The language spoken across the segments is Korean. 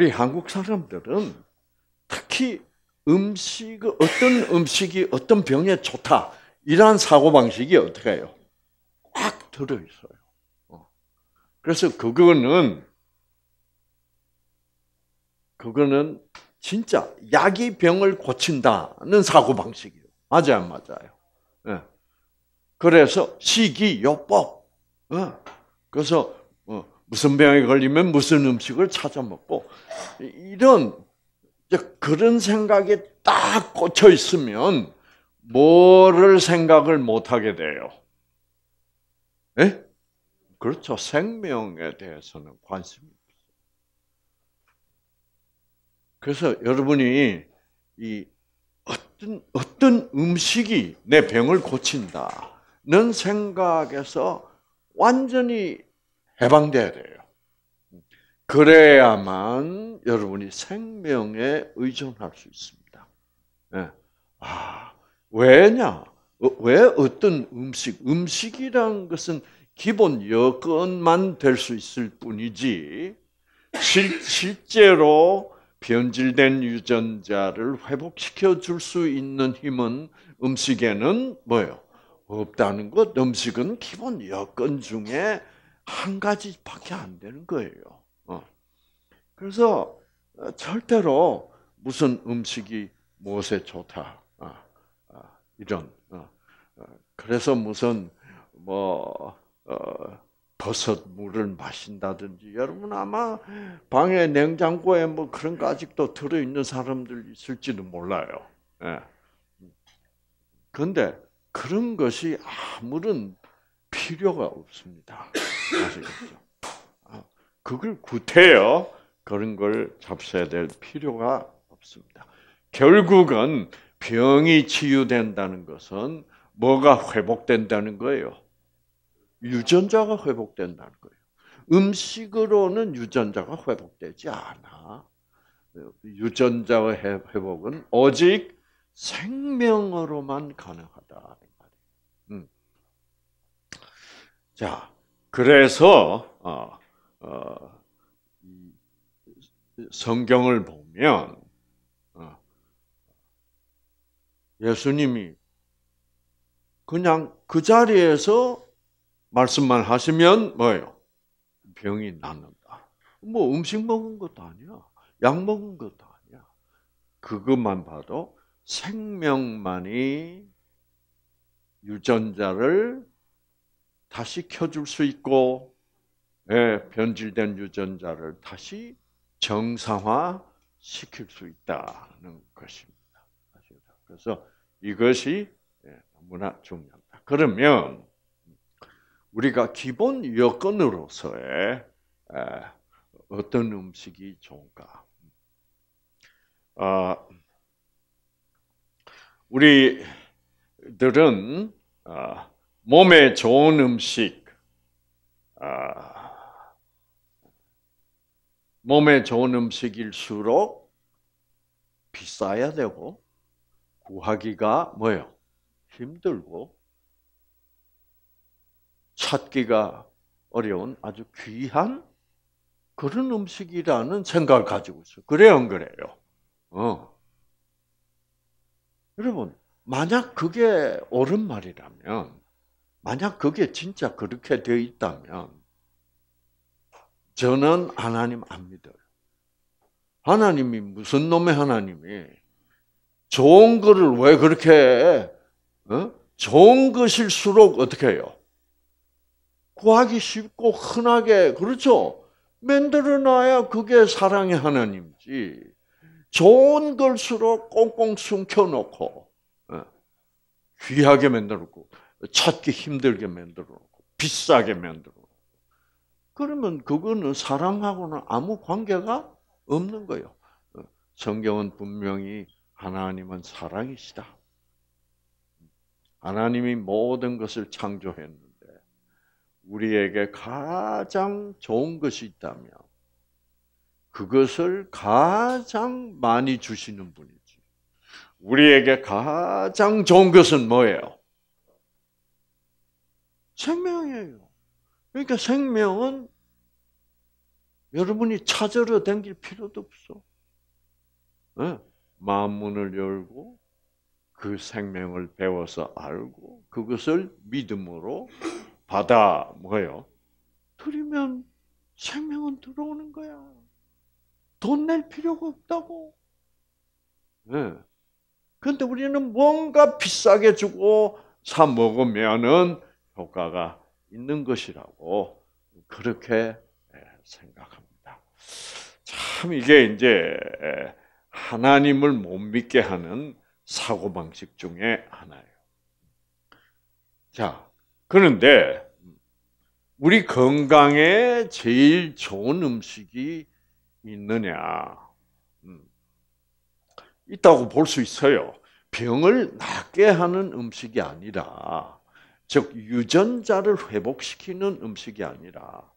우리 한국 사람들은 특히 음식, 어떤 음식이 어떤 병에 좋다. 이러한 사고방식이 어떻게 해요? 꽉 들어있어요. 어. 그래서 그거는, 그거는 진짜 약이 병을 고친다는 사고방식이에요. 맞아요, 맞아요. 예. 그래서 식이요법. 예. 그래서 무슨 병에 걸리면 무슨 음식을 찾아 먹고 이런 그런 생각이 딱 꽂혀 있으면 뭐를 생각을 못 하게 돼요. 예? 그렇죠. 생명에 대해서는 관심이 없어요. 그래서 여러분이 이 어떤 어떤 음식이 내 병을 고친다는 생각에서 완전히 해방돼야 돼요. 그래야만 여러분이 생명에 의존할 수 있습니다. 네. 아, 왜냐? 어, 왜 어떤 음식? 음식이란 것은 기본 여건만 될 수 있을 뿐이지, 실, 실제로 변질된 유전자를 회복시켜 줄 수 있는 힘은 음식에는 뭐요? 없다는 것. 음식은 기본 여건 중에 한 가지밖에 안 되는 거예요. 어. 그래서 어, 절대로 무슨 음식이 무엇에 좋다 어, 이런 그래서 무슨 뭐 버섯 물을 마신다든지 여러분 아마 방에 냉장고에 뭐 그런 거 아직도 들어 있는 사람들 있을지도 몰라요. 그런데 예. 그런 것이 아무런 필요가 없습니다. 아시겠죠? 아, 그걸 구태여 그런 걸 잡숴야 될 필요가 없습니다. 결국은 병이 치유된다는 것은 뭐가 회복된다는 거예요? 유전자가 회복된다는 거예요. 음식으로는 유전자가 회복되지 않아. 유전자의 회복은 오직 생명으로만 가능하다. 음. 자, 그래서 어, 어, 성경을 보면 어, 예수님이 그냥 그 자리에서 말씀만 하시면 뭐예요? 병이 낫는다. 뭐 음식 먹은 것도 아니야. 약 먹은 것도 아니야. 그것만 봐도 생명만이 유전자를 다시 켜줄 수 있고 예, 변질된 유전자를 다시 정상화 시킬 수 있다는 것입니다. 그래서 이것이 예, 너무나 중요합니다. 그러면 우리가 기본 여건으로서의 아, 어떤 음식이 좋을까? 아, 우리들은 아, 몸에 좋은 음식, 아, 몸에 좋은 음식일수록 비싸야 되고 구하기가 뭐요? 힘들고 찾기가 어려운 아주 귀한 그런 음식이라는 생각을 가지고 있어요. 그래요, 안 그래요? 어. 여러분, 만약 그게 옳은 말이라면 만약 그게 진짜 그렇게 되어 있다면 저는 하나님 안 믿어요. 하나님이 무슨 놈의 하나님이 좋은 거를 왜 그렇게 어? 좋은 것일수록 어떻게 해요? 구하기 쉽고 흔하게 그렇죠. 만들어 놔야 그게 사랑의 하나님이지. 좋은 걸수록 꽁꽁 숨겨놓고 어? 귀하게 만들고 찾기 힘들게 만들어 놓고 비싸게 만들어 놓고 그러면 그거는 사랑하고는 아무 관계가 없는 거예요. 성경은 분명히 하나님은 사랑이시다. 하나님이 모든 것을 창조했는데 우리에게 가장 좋은 것이 있다면 그것을 가장 많이 주시는 분이지. 우리에게 가장 좋은 것은 뭐예요? 생명이에요. 그러니까 생명은 여러분이 찾으러 댕길 필요도 없어. 네? 예? 마음문을 열고 그 생명을 배워서 알고 그것을 믿음으로 받아 뭐예요? 들이면 생명은 들어오는 거야. 돈 낼 필요가 없다고. 네. 예. 근데 우리는 뭔가 비싸게 주고 사 먹으면은 효과가 있는 것이라고 그렇게 생각합니다. 참 이게 이제 하나님을 못 믿게 하는 사고 방식 중에 하나예요. 자, 그런데 우리 건강에 제일 좋은 음식이 있느냐? 음. 있다고 볼 수 있어요. 병을 낫게 하는 음식이 아니라 즉 유전자를 회복시키는 음식이 아니라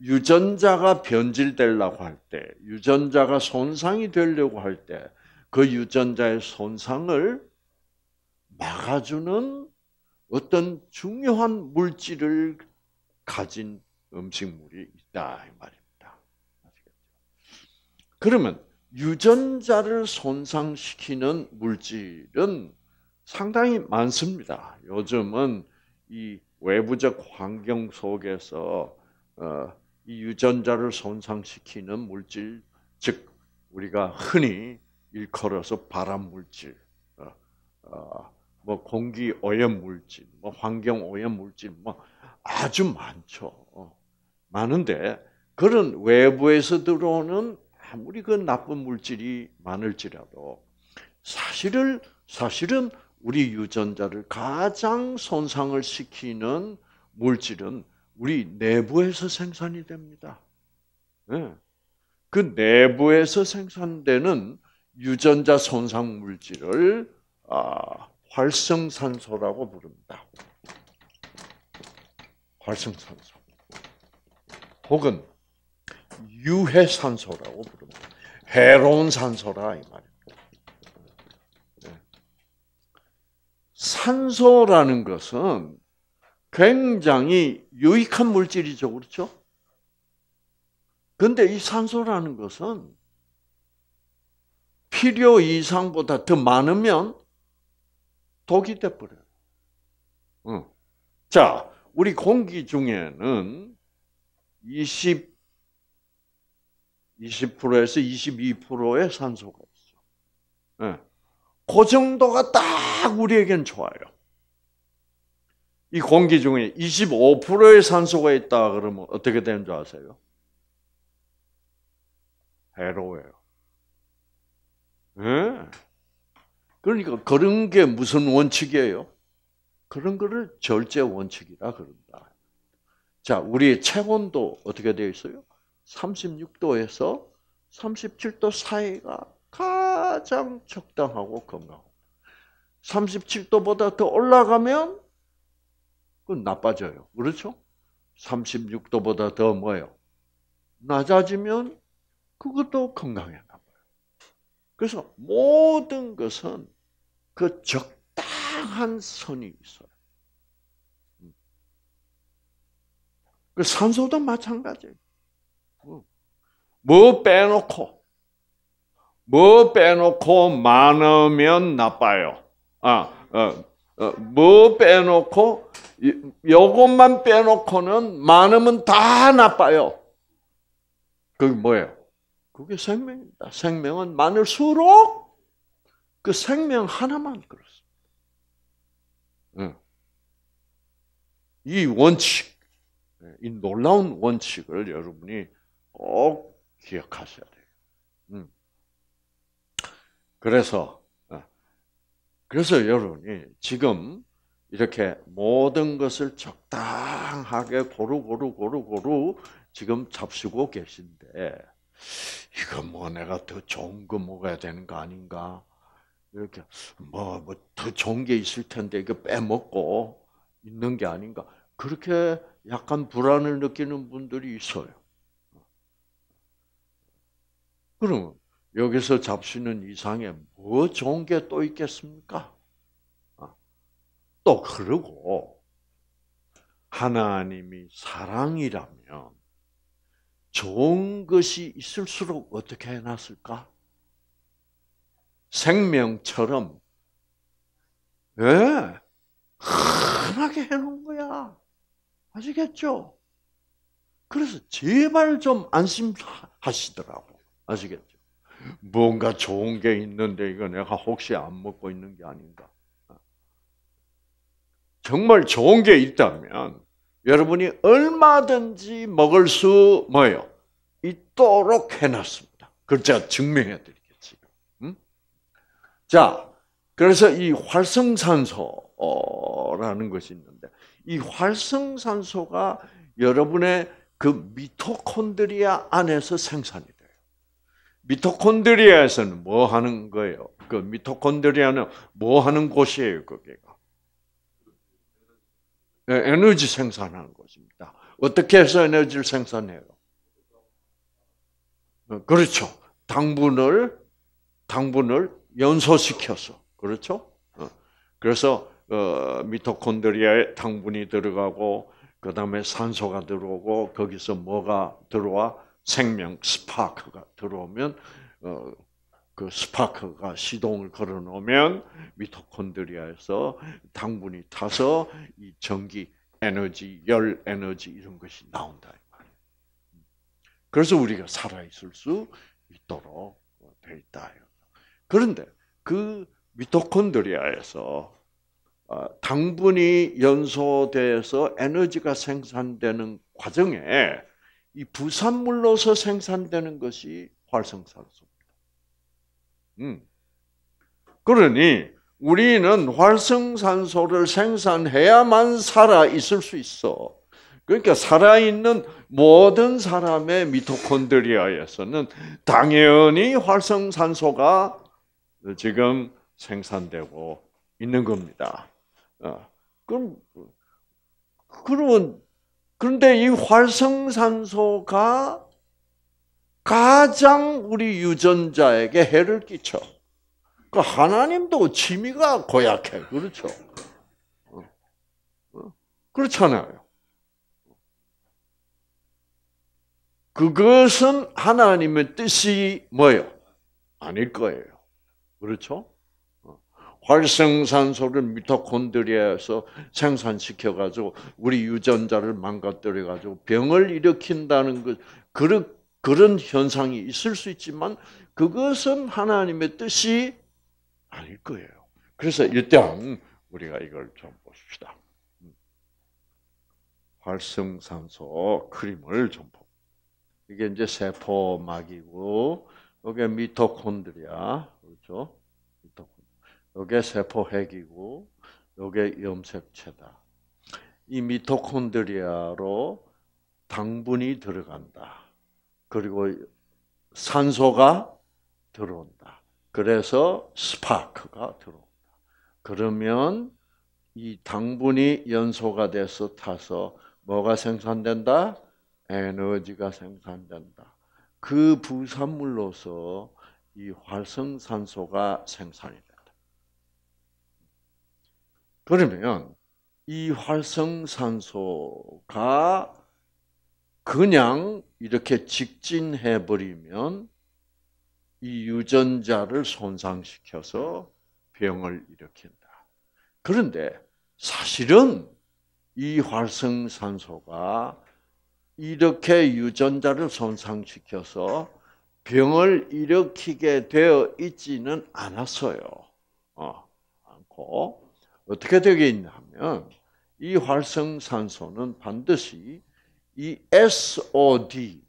유전자가 변질되려고 할 때, 유전자가 손상이 되려고 할 때, 그 유전자의 손상을 막아주는 어떤 중요한 물질을 가진 음식물이 있다 이 말입니다. 그러면 유전자를 손상시키는 물질은 상당히 많습니다. 요즘은 이 외부적 환경 속에서 어, 이 유전자를 손상시키는 물질, 즉 우리가 흔히 일컬어서 발암 물질, 어, 어, 뭐 공기 오염 물질, 뭐 환경 오염 물질, 뭐 아주 많죠. 많은데 그런 외부에서 들어오는 아무리 그 나쁜 물질이 많을지라도 사실을 사실은 우리 유전자를 가장 손상을 시키는 물질은 우리 내부에서 생산이 됩니다. 예. 그 내부에서 생산되는 유전자 손상 물질을 아, 활성산소라고 부릅니다. 활성산소 혹은 유해산소라고 부릅니다. 해로운 산소라 이 말. 산소라는 것은 굉장히 유익한 물질이죠. 그렇죠? 근데 이 산소라는 것은 필요 이상보다 더 많으면 독이 돼버려요. 응. 자, 우리 공기 중에는 20, 20%에서 22%의 산소가 있어. 네. 그 정도가 딱 우리에겐 좋아요. 이 공기 중에 25%의 산소가 있다 그러면 어떻게 되는 줄 아세요? 해로워요. 네. 예? 그러니까 그런 게 무슨 원칙이에요? 그런 거를 절제 원칙이라 그런다. 자, 우리의 체온도 어떻게 되어 있어요? 36도에서 37도 사이가 가장 적당하고 건강하고 37도보다 더 올라가면 그건 나빠져요. 그렇죠? 36도보다 더 뭐예요? 낮아지면 그것도 건강해 나빠요. 그래서 모든 것은 그 적당한 선이 있어요. 음. 그 산소도 마찬가지예요. 뭐, 뭐 빼놓고 뭐 빼놓고 많으면 나빠요. 아, 어, 어, 뭐 빼놓고 요것만 빼놓고는 많으면 다 나빠요. 그게 뭐예요? 그게 생명입니다. 생명은 많을수록 그 생명 하나만 그렇습니다. 이 원칙, 이 놀라운 원칙을 여러분이 꼭 기억하셔야 돼요. 그래서 어, 그래서 여러분이 지금 이렇게 모든 것을 적당하게 고루고루 고루고루 지금 잡수고 계신데 이거 뭐 내가 더 좋은 거 먹어야 되는 거 아닌가 이렇게 뭐뭐 뭐 좋은 게 있을 텐데 이거 빼먹고 있는 게 아닌가 그렇게 약간 불안을 느끼는 분들이 있어요. 어. 그러면 여기서 잡수는 이상에 뭐 좋은 게 또 있겠습니까? 아, 또 그러고 하나님이 사랑이라면 좋은 것이 있을수록 어떻게 해놨을까? 생명처럼 예 네, 흔하게 해놓은 거야 아시겠죠? 그래서 제발 좀 안심하시더라고 아시겠죠? 뭔가 좋은 게 있는데 이거 내가 혹시 안 먹고 있는 게 아닌가. 정말 좋은 게 있다면 여러분이 얼마든지 먹을 수 뭐예요? 있도록 해놨습니다. 그걸 제가 증명해 드리겠지. 음? 자, 그래서 이 활성산소라는 것이 있는데 이 활성산소가 여러분의 그 미토콘드리아 안에서 생산이 미토콘드리아에서는 뭐 하는 거예요? 그 미토콘드리아는 뭐 하는 곳이에요, 거기가? 네, 에너지 생산하는 곳입니다. 어떻게 해서 에너지를 생산해요? 어, 그렇죠. 당분을 당분을 연소시켜서 그렇죠. 어, 그래서 어, 미토콘드리아에 당분이 들어가고 그 다음에 산소가 들어오고 거기서 뭐가 들어와 생명 스파크가 들어오면 어, 그 스파크가 시동을 걸어놓으면 미토콘드리아에서 당분이 타서 이 전기 에너지, 열 에너지 이런 것이 나온다 이 말이에요. 그래서 우리가 살아 있을 수 있도록 돼 있다. 그런데 그 미토콘드리아에서 아, 당분이 연소돼서 에너지가 생산되는 과정에 이 부산물로서 생산되는 것이 활성산소입니다. 음. 그러니 우리는 활성산소를 생산해야만 살아 있을 수 있어. 그러니까 살아있는 모든 사람의 미토콘드리아에서는 당연히 활성산소가 지금 생산되고 있는 겁니다. 어. 그럼 그러면 그런데 이 활성산소가 가장 우리 유전자에게 해를 끼쳐. 그 하나님도 취미가 고약해. 그렇죠? 어. 어. 그렇잖아요. 그것은 하나님의 뜻이 뭐예요? 아닐 거예요. 그렇죠? 활성산소를 미토콘드리아에서 생산시켜 가지고 우리 유전자를 망가뜨려 가지고 병을 일으킨다는 것 그런 그런 현상이 있을 수 있지만 그것은 하나님의 뜻이 아닐 거예요. 그래서 일단 우리가 이걸 좀 봅시다. 활성산소 크림을 좀 봅시다. 이게 이제 세포막이고 여기 미토콘드리아 그렇죠? 요게 세포핵이고 요게 염색체다. 이 미토콘드리아로 당분이 들어간다. 그리고 산소가 들어온다. 그래서 스파크가 들어온다. 그러면 이 당분이 연소가 돼서 타서 뭐가 생산된다? 에너지가 생산된다. 그 부산물로서 이 활성산소가 생산이 된다. 그러면 이 활성산소가 그냥 이렇게 직진해 버리면 이 유전자를 손상시켜서 병을 일으킨다. 그런데 사실은 이 활성산소가 이렇게 유전자를 손상시켜서 병을 일으키게 되어 있지는 않았어요. 어, 않고 어떻게 되어 있냐면 이 활성산소는 반드시 이 SOD이라는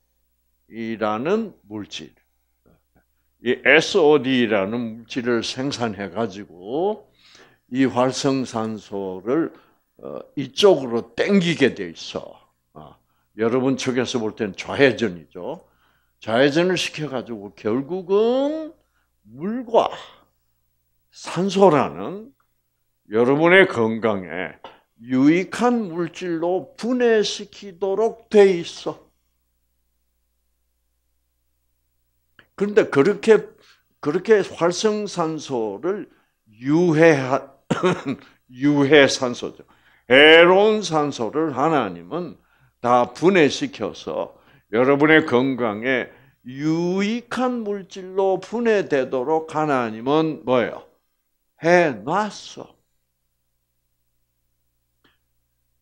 물질, 이 SOD라는 물질을 생산해 가지고 이 활성산소를 어, 이쪽으로 땡기게 돼 있어. 아, 여러분 측에서 볼 때는 좌회전이죠. 좌회전을 시켜 가지고 결국은 물과 산소라는 여러분의 건강에 유익한 물질로 분해시키도록 돼 있어. 그런데 그렇게 그렇게 활성산소를 유해 유해산소죠. 해로운 산소를 하나님은 다 분해시켜서 여러분의 건강에 유익한 물질로 분해되도록 하나님은 뭐예요? 해 놨어.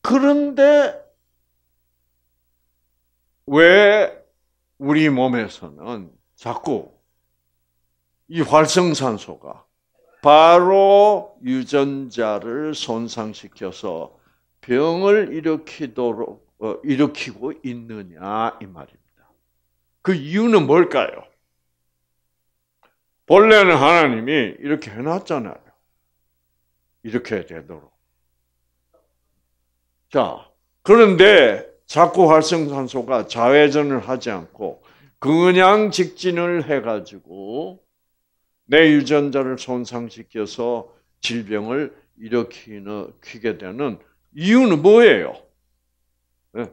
그런데 왜 우리 몸에서는 자꾸 이 활성산소가 바로 유전자를 손상시켜서 병을 일으키도록 어, 일으키고 있느냐 이 말입니다. 그 이유는 뭘까요? 본래는 하나님이 이렇게 해놨잖아요. 이렇게 되도록 자, 그런데 자꾸 활성산소가 자외전을 하지 않고 그냥 직진을 해가지고 내 유전자를 손상시켜서 질병을 일으키게 되는 이유는 뭐예요?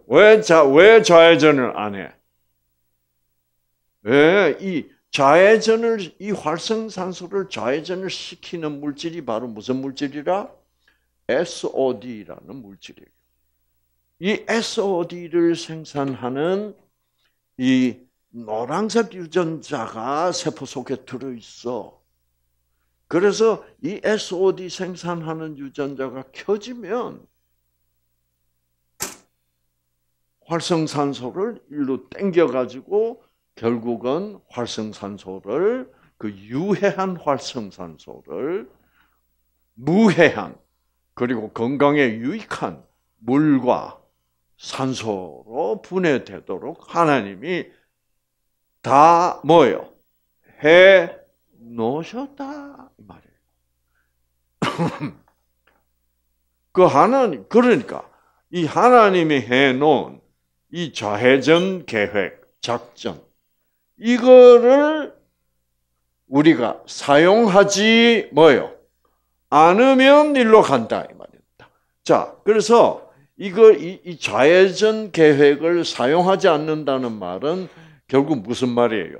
왜, 자, 왜 좌회전을 안 해? 왜이 좌회전을, 이 활성산소를 자외전을 시키는 물질이 바로 무슨 물질이라? SOD라는 물질이에요. 이 SOD를 생산하는 이 노란색 유전자가 세포 속에 들어있어. 그래서 이 SOD 생산하는 유전자가 켜지면 활성산소를 일로 땡겨가지고 결국은 활성산소를 그 유해한 활성산소를 무해한 그리고 건강에 유익한 물과 산소로 분해되도록 하나님이 다 뭐예요? 해 놓으셨다 이 말이에요. 그 하나님 그러니까 이 하나님이 해 놓은 이 좌회전 계획 작전 이거를 우리가 사용하지 뭐요? 않으면 일로 간다 이 말입니다. 자, 그래서 이거 이, 이 좌회전 계획을 사용하지 않는다는 말은 결국 무슨 말이에요?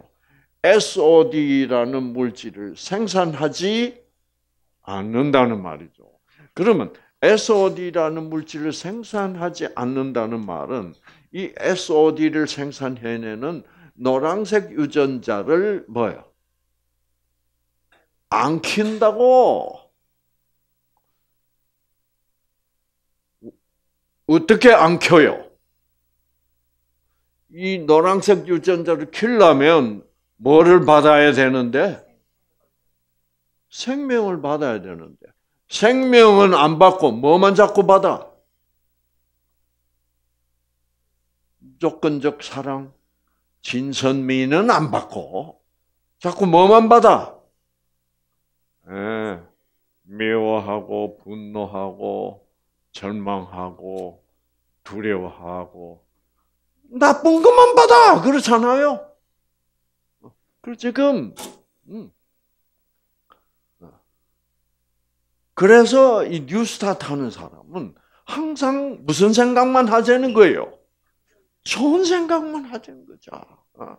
SOD라는 물질을 생산하지 않는다는 말이죠. 그러면 SOD라는 물질을 생산하지 않는다는 말은 이 SOD를 생산해내는 노란색 유전자를 뭐요? 안 킨다고. 어떻게 안 켜요? 이 노란색 유전자를 키려면 뭐를 받아야 되는데? 생명을 받아야 되는데. 생명은 안 받고 뭐만 자꾸 받아? 조건적 사랑, 진선미는 안 받고 자꾸 뭐만 받아? 예, 미워하고 분노하고 절망하고 두려워하고 나쁜 것만 받아 그렇잖아요. 그 지금 음. 그래서 이 뉴스타트 하는 사람은 항상 무슨 생각만 하자는 거예요. 좋은 생각만 하자는 거죠. 어.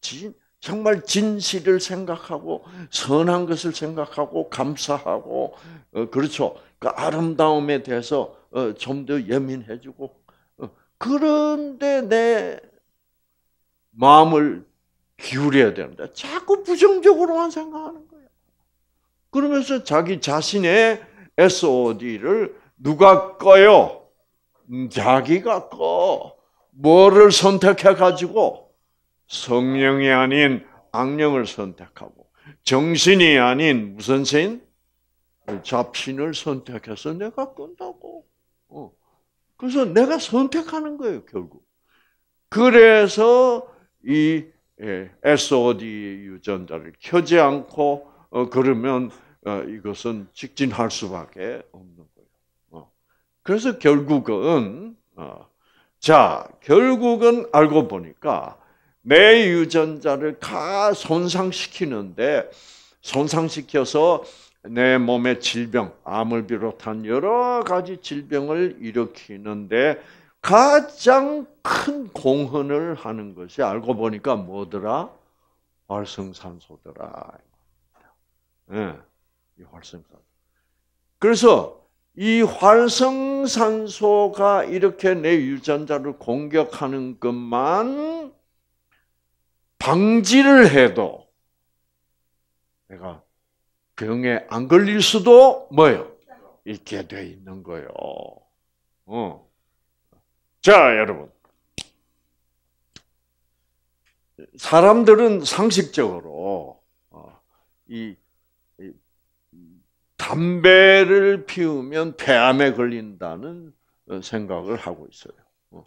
진, 정말 진실을 생각하고 선한 것을 생각하고 감사하고 어, 그렇죠. 그 아름다움에 대해서 어, 좀더 예민해지고 어, 그런데 내 마음을 기울여야 되는데 자꾸 부정적으로만 생각하는 거예요. 그러면서 자기 자신의 SOD를 누가 꺼요? 음, 자기가 꺼. 뭐를 선택해 가지고 성령이 아닌 악령을 선택하고 정신이 아닌 무슨 신? 잡신을 선택해서 내가 끈다고. 어. 그래서 내가 선택하는 거예요, 결국. 그래서 이 SOD 예, 유전자를 켜지 않고 어, 그러면 어, 이것은 직진할 수밖에 없는 거예요. 어. 그래서 결국은 어, 자 결국은 알고 보니까 내 유전자를 가 손상시키는데 손상시켜서 내 몸의 질병, 암을 비롯한 여러 가지 질병을 일으키는데 가장 큰 공헌을 하는 것이 알고 보니까 뭐더라? 활성산소더라. 네, 이 활성산소. 그래서 이 활성산소가 이렇게 내 유전자를 공격하는 것만 방지를 해도 내가 병에 안 걸릴 수도 뭐요? 있게 돼 있는 거요. 어. 자, 여러분. 사람들은 상식적으로 어, 이 담배를 피우면 폐암에 걸린다는 어, 생각을 하고 있어요. 어,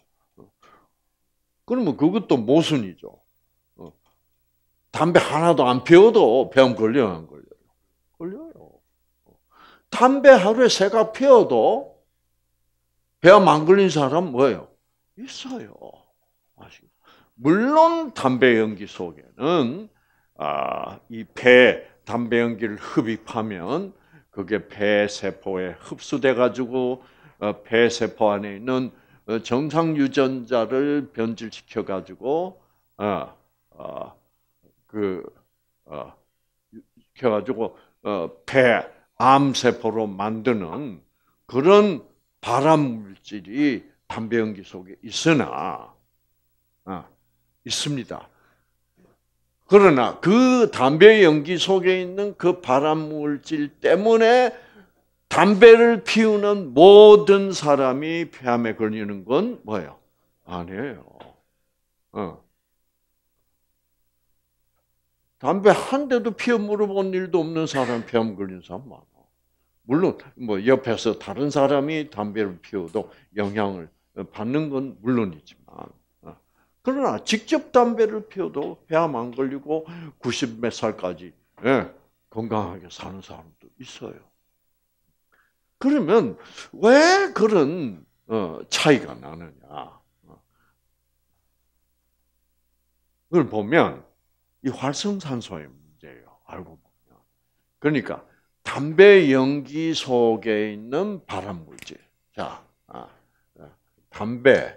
그러면 그것도 모순이죠. 담배 하나도 안 피워도 폐암 걸려안 걸려? 걸려요. 담배 하루에 세가 피워도 폐암 안 걸린 사람 뭐예요? 있어요. 물론 담배 연기 속에는 아, 이 폐 담배 연기를 흡입하면 그게 폐 세포에 흡수돼 가지고 폐 어, 세포 안에 있는 어, 정상 유전자를 변질시켜 가지고 어, 어, 그 어, 켜 가지고 폐, 어, 암세포로 만드는 그런 발암물질이 담배 연기 속에 있으나 아, 있습니다. 그러나 그 담배 연기 속에 있는 그 발암물질 때문에 담배를 피우는 모든 사람이 폐암에 걸리는 건 뭐예요? 아니에요. 어. 담배 한 대도 피워 물어본 일도 없는 사람 폐암 걸린 사람 많아. 물론 뭐 옆에서 다른 사람이 담배를 피워도 영향을 받는 건 물론이지만 어. 그러나 직접 담배를 피워도 폐암 안 걸리고 90 몇 살까지 예, 건강하게 사는 사람도 있어요. 그러면 왜 그런 어, 차이가 나느냐? 어. 그걸 보면 이 활성산소의 문제예요. 알고 보면. 그러니까 담배 연기 속에 있는 발암 물질. 자, 아, 아, 담배.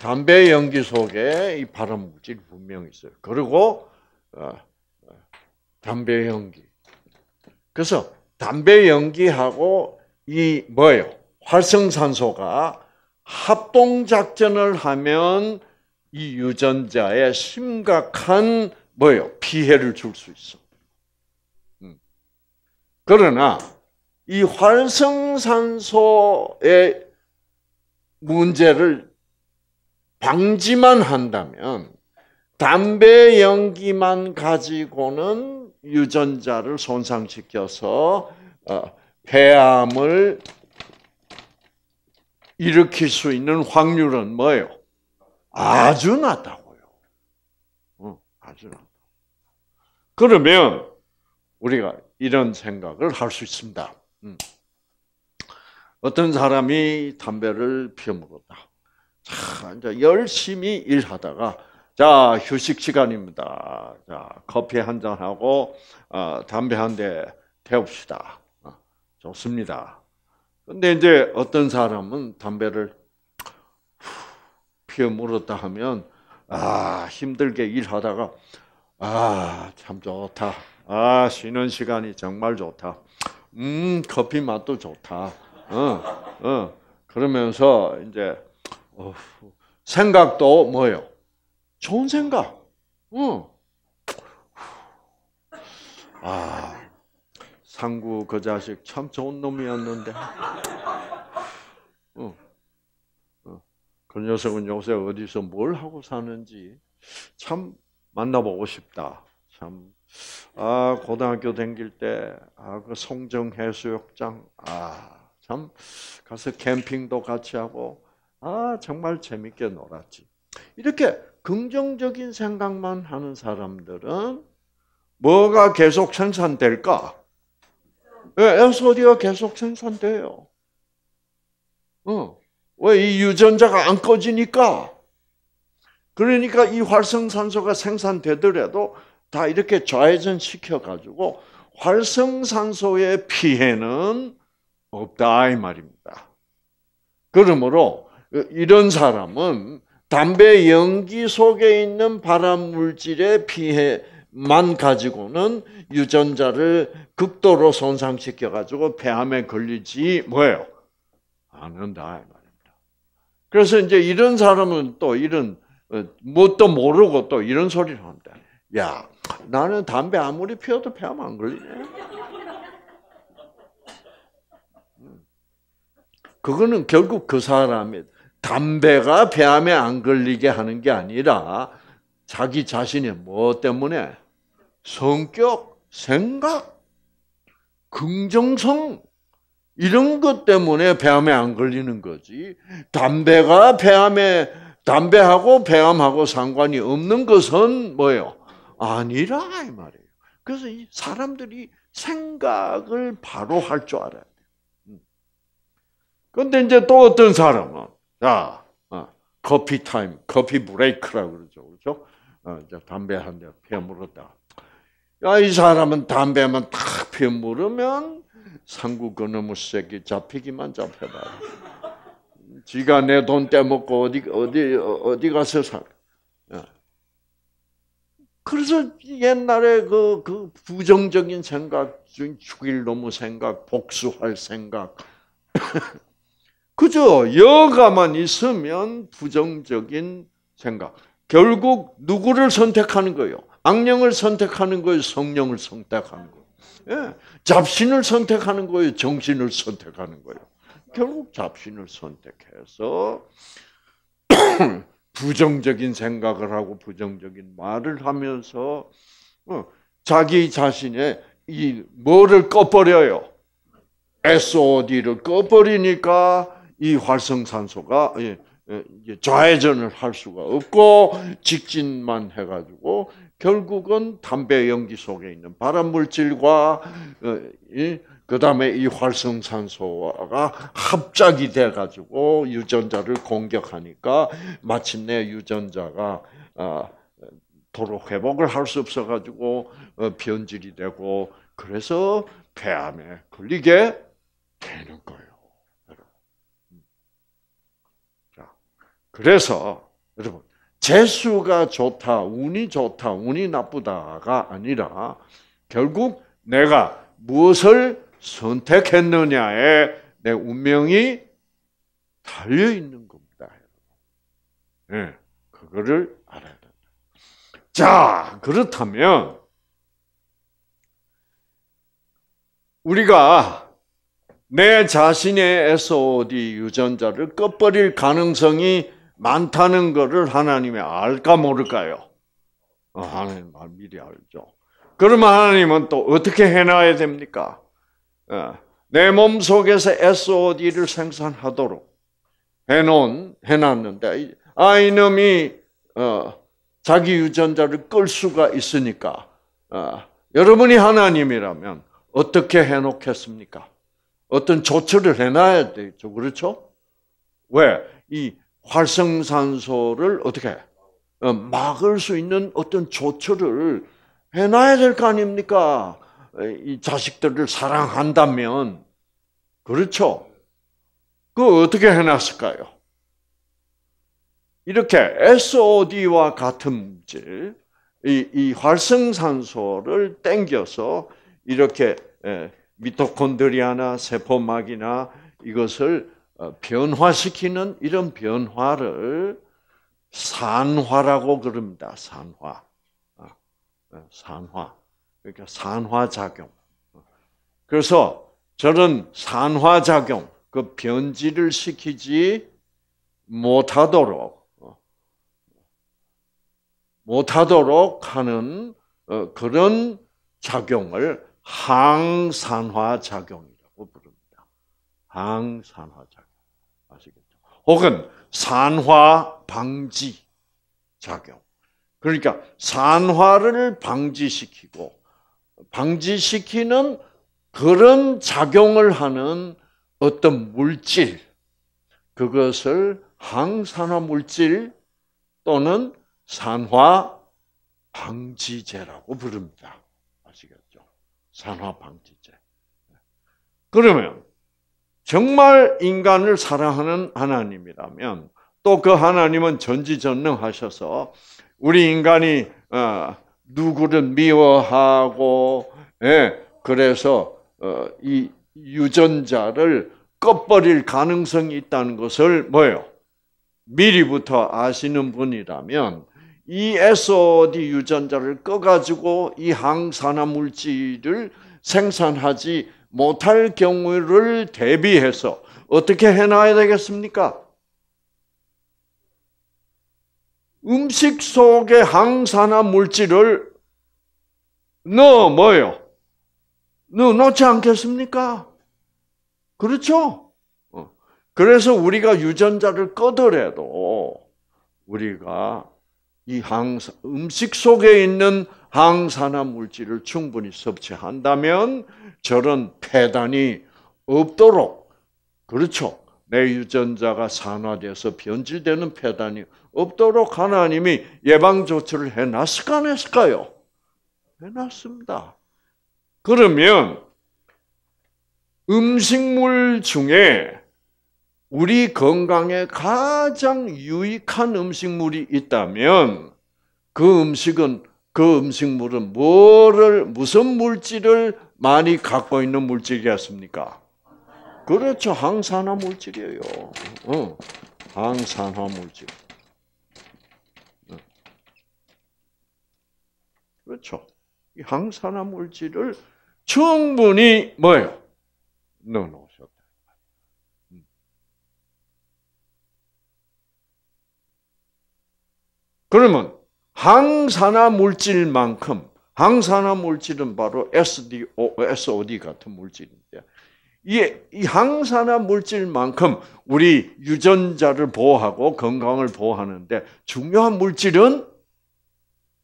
담배 연기 속에 이 발암 물질 분명 있어요. 그리고 어, 어, 담배 연기. 그래서 담배 연기하고 이 뭐예요? 활성산소가 합동 작전을 하면 이 유전자에 심각한 뭐요 피해를 줄 수 있어. 음. 그러나 이 활성산소의 문제를 방지만 한다면 담배 연기만 가지고는 유전자를 손상시켜서 어, 폐암을 일으킬 수 있는 확률은 뭐예요? 아, 아, 아주 낮다고요. 응, 아주 낮다. 그러면 우리가 이런 생각을 할 수 있습니다. 응. 어떤 사람이 담배를 피워먹었다. 자, 이제 열심히 일하다가 자 휴식 시간입니다. 자 커피 한 잔 하고 어, 담배 한 대 태웁시다. 어, 좋습니다. 근데 이제 어떤 사람은 담배를 피어 물었다 하면 아 힘들게 일하다가 아참 좋다 아 쉬는 시간이 정말 좋다 음 커피 맛도 좋다 어, 어. 그러면서 이제 어, 생각도 뭐예요 좋은 생각 어. 아 상구 그 자식 참 좋은 놈이었는데 어. 그 녀석은 요새 어디서 뭘 하고 사는지 참 만나보고 싶다. 참, 아, 고등학교 다닐 때, 아, 그 송정 해수욕장, 아, 참, 가서 캠핑도 같이 하고, 아, 정말 재밌게 놀았지. 이렇게 긍정적인 생각만 하는 사람들은 뭐가 계속 생산될까? 왜 예, 에소디가 계속 생산돼요? 어. 왜이 유전자가 안 꺼지니까? 그러니까 이 활성산소가 생산되더라도 다 이렇게 좌회전시켜 가지고 활성산소의 피해는 없다 이 말입니다. 그러므로 이런 사람은 담배 연기 속에 있는 발암 물질의 피해만 가지고는 유전자를 극도로 손상시켜 가지고 폐암에 걸리지 뭐예요? 않는다. 그래서 이제 이런 사람은 또 이런 어, 뭣도 모르고 또 이런 소리를 합니다. 야, 나는 담배 아무리 피워도 폐암 안 걸리네. 음. 그거는 결국 그 사람이 담배가 폐암에 안 걸리게 하는 게 아니라 자기 자신이 뭐 때문에 성격, 생각, 긍정성 이런 것 때문에 폐암에 안 걸리는 거지. 담배가 폐암에 담배하고 폐암하고 상관이 없는 것은 뭐예요? 아니라 이 말이에요. 그래서 이 사람들이 생각을 바로 할 줄 알아야 돼요. 근데 이제 또 어떤 사람은 자 어, 커피 타임, 커피 브레이크라고 그러죠, 그렇죠? 어, 이제 담배 한대 피워 물었다. 야, 이 사람은 담배만 탁 피워 물으면 상구 그놈의 새끼 잡히기만 잡혀봐. 지가 내 돈 떼먹고 어디 어디 어디 가서 살. 어. 그래서 옛날에 그, 그 부정적인 생각, 죽일 놈의 생각, 복수할 생각. 그죠? 여가만 있으면 부정적인 생각. 결국 누구를 선택하는 거요 악령을 선택하는 거요 성령을 선택하는 거요 예. 잡신을 선택하는 거예요. 정신을 선택하는 거예요. 결국 잡신을 선택해서 부정적인 생각을 하고 부정적인 말을 하면서 어, 자기 자신의 이 뭐를 꺼버려요. SOD를 꺼버리니까 이 활성산소가 예, 예, 좌회전을 할 수가 없고 직진만 해가지고 결국은 담배 연기 속에 있는 발암 물질과 어, 그 다음에 이 활성산소가 합작이 돼 가지고 유전자를 공격하니까 마침내 유전자가 아, 도로 회복을 할 수 없어 가지고 어, 변질이 되고 그래서 폐암에 걸리게 되는 거예요. 음. 자, 그래서 여러분 재수가 좋다, 운이 좋다, 운이 나쁘다가 아니라 결국 내가 무엇을 선택했느냐에 내 운명이 달려 있는 겁니다. 예, 그거를 알아야 된다. 자, 그렇다면 우리가 내 자신의 SOD 유전자를 꺼버릴 가능성이 많다는 것을 하나님이 알까 모를까요? 어, 하나님 미리 알죠. 그러면 하나님은 또 어떻게 해놔야 됩니까? 어, 내몸 속에서 SOD를 생산하도록 해놓은 해놨는데 아이놈이 어, 자기 유전자를 끌 수가 있으니까 어, 여러분이 하나님이라면 어떻게 해놓겠습니까? 어떤 조처를 해놔야 되죠. 그렇죠? 왜? 이 활성산소를 어떻게 어, 막을 수 있는 어떤 조처를 해놔야 될 거 아닙니까? 이 자식들을 사랑한다면 그렇죠. 그 어떻게 해놨을까요? 이렇게 SOD와 같은 물질, 이, 이 활성산소를 땡겨서 이렇게 미토콘드리아나 세포막이나 이것을 어, 변화시키는 이런 변화를 산화라고 그럽니다. 산화. 어, 어, 산화. 그러니까 산화작용. 그래서 저는 산화작용, 그 변질을 시키지 못하도록, 못하도록 하는 그런 작용을 항산화작용이라고 부릅니다. 항산화작용. 혹은 산화 방지 작용. 그러니까 산화를 방지시키고 방지시키는 그런 작용을 하는 어떤 물질 그것을 항산화 물질 또는 산화 방지제라고 부릅니다. 아시겠죠? 산화 방지제. 그러면 정말 인간을 사랑하는 하나님이라면 또 그 하나님은 전지전능하셔서 우리 인간이 어, 누구를 미워하고 예, 그래서 어, 이 유전자를 꺼버릴 가능성이 있다는 것을 뭐요? 미리부터 아시는 분이라면 이 SOD 유전자를 꺼가지고 이 항산화 물질을 생산하지 못할 경우를 대비해서 어떻게 해놔야 되겠습니까? 음식 속에 항산화 물질을 넣어 뭐요? 넣어 놓지 않겠습니까? 그렇죠? 어. 그래서 우리가 유전자를 꺼더라도 우리가 이 항상 음식 속에 있는 항산화 물질을 충분히 섭취한다면 저런 폐단이 없도록 그렇죠. 내 유전자가 산화돼서 변질되는 폐단이 없도록 하나님이 예방 조치를 해놨을까 안 했을까요? 해놨습니다. 그러면 음식물 중에 우리 건강에 가장 유익한 음식물이 있다면 그 음식은 그 음식물은 뭐를 무슨 물질을 많이 갖고 있는 물질이었습니까? 그렇죠. 항산화 물질이에요. 어. 항산화 물질. 어. 그렇죠. 이 항산화 물질을 충분히 뭐예요? 넣어놓으셨다. 음. 그러면 항산화 물질만큼 항산화 물질은 바로 SDO, SOD 같은 물질인데 이, 이 항산화 물질만큼 우리 유전자를 보호하고 건강을 보호하는데 중요한 물질은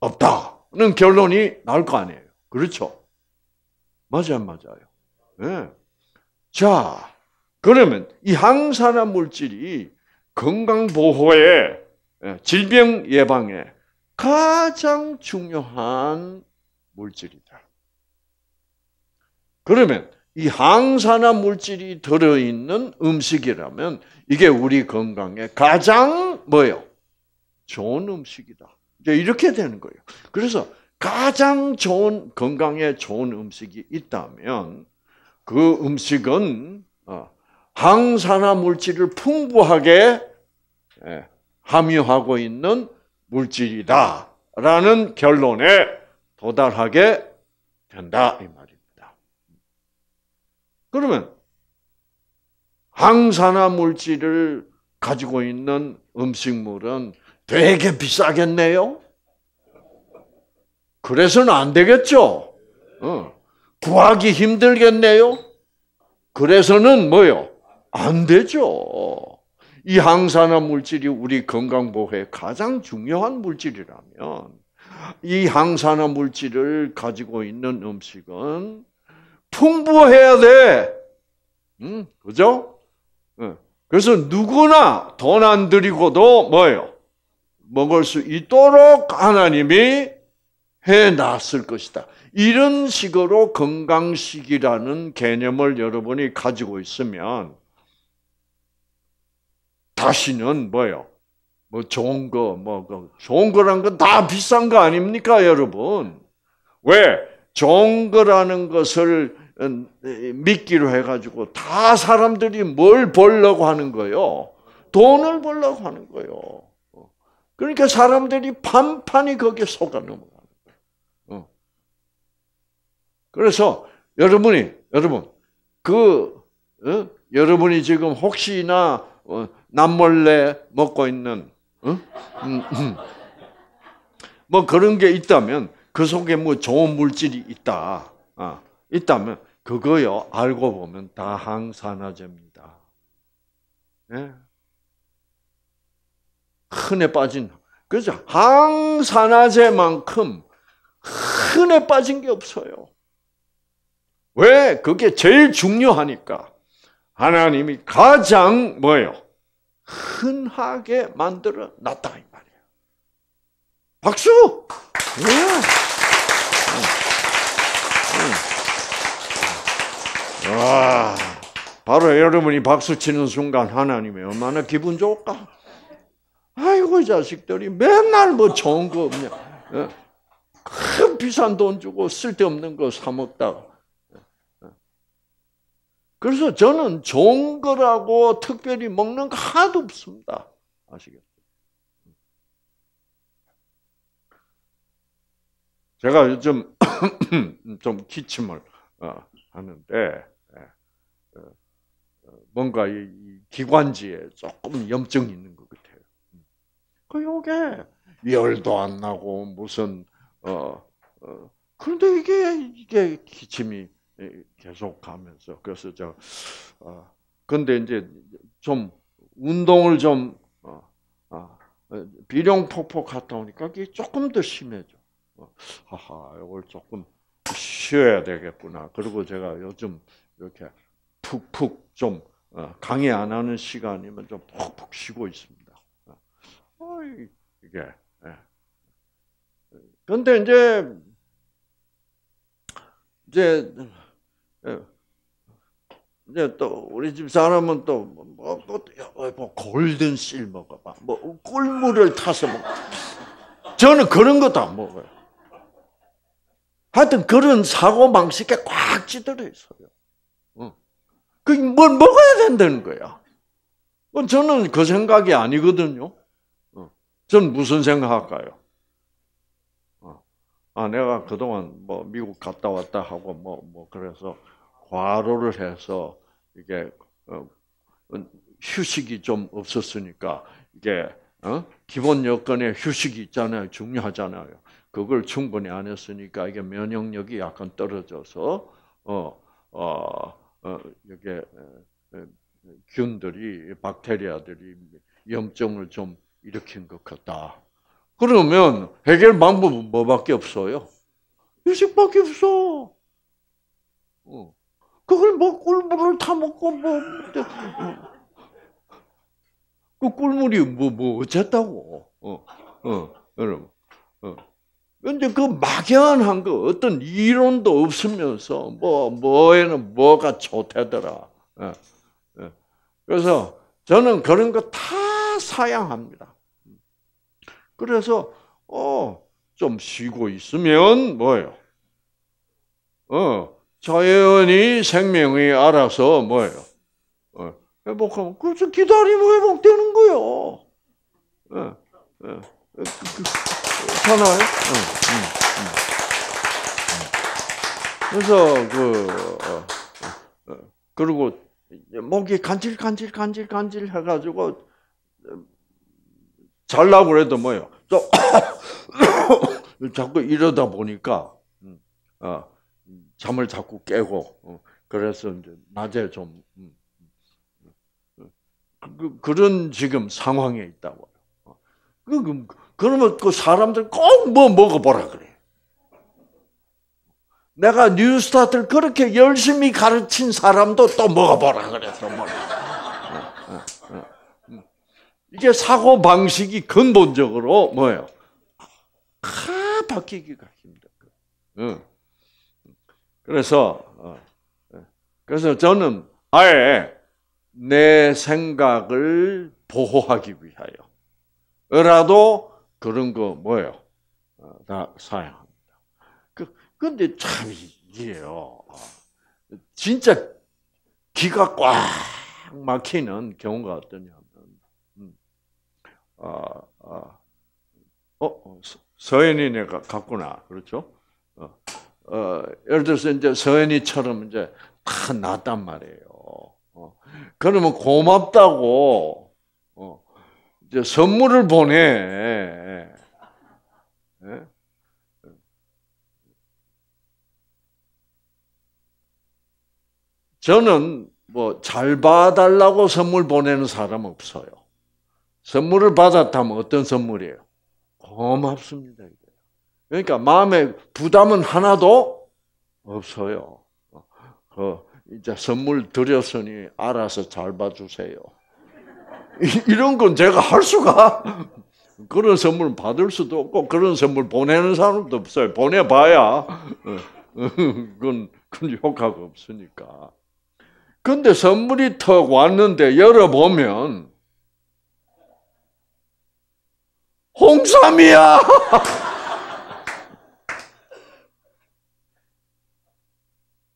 없다는 결론이 나올 거 아니에요. 그렇죠? 맞아요, 맞아요. 네. 자, 그러면 이 항산화 물질이 건강 보호에 예, 질병 예방에 가장 중요한 물질이다. 그러면 이 항산화 물질이 들어있는 음식이라면 이게 우리 건강에 가장 뭐요? 좋은 음식이다. 이렇게 되는 거예요. 그래서 가장 좋은 건강에 좋은 음식이 있다면 그 음식은 어, 항산화 물질을 풍부하게 예, 함유하고 있는 물질이다. 라는 결론에 도달하게 된다. 이 말입니다. 그러면, 항산화 물질을 가지고 있는 음식물은 되게 비싸겠네요? 그래서는 안 되겠죠? 어, 구하기 힘들겠네요? 그래서는 뭐요? 안 되죠. 이 항산화 물질이 우리 건강 보호에 가장 중요한 물질이라면 이 항산화 물질을 가지고 있는 음식은 풍부해야 돼. 음, 그죠? 그래서 누구나 돈안 들이고도 뭐예요? 먹을 수 있도록 하나님이 해 놨을 것이다. 이런 식으로 건강식이라는 개념을 여러분이 가지고 있으면 다시는 뭐요? 뭐 좋은 거, 뭐 그 좋은 거란 건 다 비싼 거 아닙니까, 여러분? 왜 좋은 거라는 것을 음, 믿기로 해가지고 다 사람들이 뭘 벌려고 하는 거요? 돈을 벌려고 하는 거요. 그러니까 사람들이 판판이 거기에 속아 넘어가는 거예요. 어. 그래서 여러분이 여러분 그 어? 여러분이 지금 혹시나 어, 남몰래 먹고 있는 어? 음, 음. 뭐 그런 게 있다면 그 속에 뭐 좋은 물질이 있다 아, 있다면 그거요 알고 보면 다 항산화제입니다. 네? 예? 흔에 빠진 그죠? 항산화제만큼 흔에 빠진 게 없어요. 왜? 그게 제일 중요하니까. 하나님이 가장 뭐예요? 흔하게 만들어 놨다 이 말이에요. 박수! 와, 예. 예. 예. 아, 바로 여러분이 박수 치는 순간 하나님이 얼마나 기분 좋을까? 아이고 자식들이 맨날 뭐 좋은 거 없냐? 큰 비싼 돈 주고 쓸데없는 거 사 먹다가 그래서 저는 좋은 거라고 특별히 먹는 거 하나도 없습니다. 아시겠죠? 제가 요즘 좀 기침을 어, 하는데 예, 어, 어, 뭔가 기관지에 조금 염증이 있는 것 같아요. 음. 그 요게 열도 안 나고 무슨 어, 어 그런데 이게 이게 기침이 예, 계속 가면서 그래서 저 어, 근데 이제 좀 운동을 좀 어, 어, 비룡 폭폭 갔다 오니까 그게 조금 더 심해져. 어, 하하, 이걸 조금 쉬어야 되겠구나. 그리고 제가 요즘 이렇게 푹푹 좀 어, 강의 안 하는 시간이면 좀 푹푹 쉬고 있습니다. 어, 이게. 예. 근데 이제 이제 예. 이제 또 우리 집 사람은 또뭐 뭐, 뭐, 뭐, 뭐, 골든 실버가 막뭐 꿀물을 타서 먹. 저는 그런 것도 안 먹어요. 하여튼 그런 사고 방식에 꽉 찌들어 있어요. 응. 그뭘 먹어야 된다는 거야. 저는 그 생각이 아니거든요. 전 무슨 생각할까요? 아, 내가 그동안 뭐 미국 갔다 왔다 하고 뭐, 뭐, 그래서 과로를 해서 이게 어, 휴식이 좀 없었으니까 이게 어, 기본 여건에 휴식이 있잖아요. 중요하잖아요. 그걸 충분히 안 했으니까 이게 면역력이 약간 떨어져서 어, 어, 어 이게 균들이 박테리아들이 염증을 좀 일으킨 것 같다. 그러면 해결 방법은 뭐밖에 없어요? 휴식밖에 없어. 어. 그걸 뭐 꿀물을 타 먹고 뭐. 네. 그 꿀물이 뭐, 뭐, 어쨌다고. 어, 어, 여러분. 어. 근데 그 막연한 거, 그 어떤 이론도 없으면서, 뭐, 뭐에는 뭐가 좋대더라. 어, 어. 그래서 저는 그런 거 다 사양합니다. 그래서, 어, 좀 쉬고 있으면 뭐예요? 어, 자연이 생명이 알아서 뭐예요? 회복하면 어. 예, 뭐, 그래서 그렇죠. 기다리면 회복되는 거요 괜찮아요? 예, 예. 그, 그, 그래서 그 어, 어, 그리고 목이 간질 간질 간질 간질 해가지고 잘라고 그도 뭐요? 자꾸 이러다 보니까 음, 어. 잠을 자꾸 깨고 어, 그래서 이제 낮에 좀 음, 음, 음. 그, 그런 지금 상황에 있다고. 어. 그, 그 그러면 그 사람들 꼭 뭐 먹어보라 그래. 내가 뉴스타트를 그렇게 열심히 가르친 사람도 또 먹어보라 그래서 뭐. 어, 이게 사고 방식이 근본적으로 뭐예요? 다 바뀌기가 힘들어. 응. 그래서 어, 예. 그래서 저는 아예 내 생각을 보호하기 위하여라도 그런 거 뭐예요? 어, 다 사양합니다. 그 근데 참 이게요. 어, 진짜 기가 꽉 막히는 경우가 어떠냐면, 아, 아, 어, 서연이네가 갔구나, 그렇죠? 어. 어, 예를 들어서 이제 서연이처럼 이제 다 났단 말이에요. 어. 그러면 고맙다고 어. 이제 선물을 보내. 예? 저는 뭐잘 봐달라고 선물 보내는 사람 없어요. 선물을 받았다면 어떤 선물이에요? 고맙습니다. 그러니까 마음에 부담은 하나도 없어요. 어, 이제 선물 드렸으니 알아서 잘 봐주세요. 이런 건 제가 할 수가 그런 선물 받을 수도 없고 그런 선물 보내는 사람도 없어요. 보내봐야 어, 그건 큰 효과가 없으니까. 근데 선물이 턱 왔는데 열어보면 홍삼이야.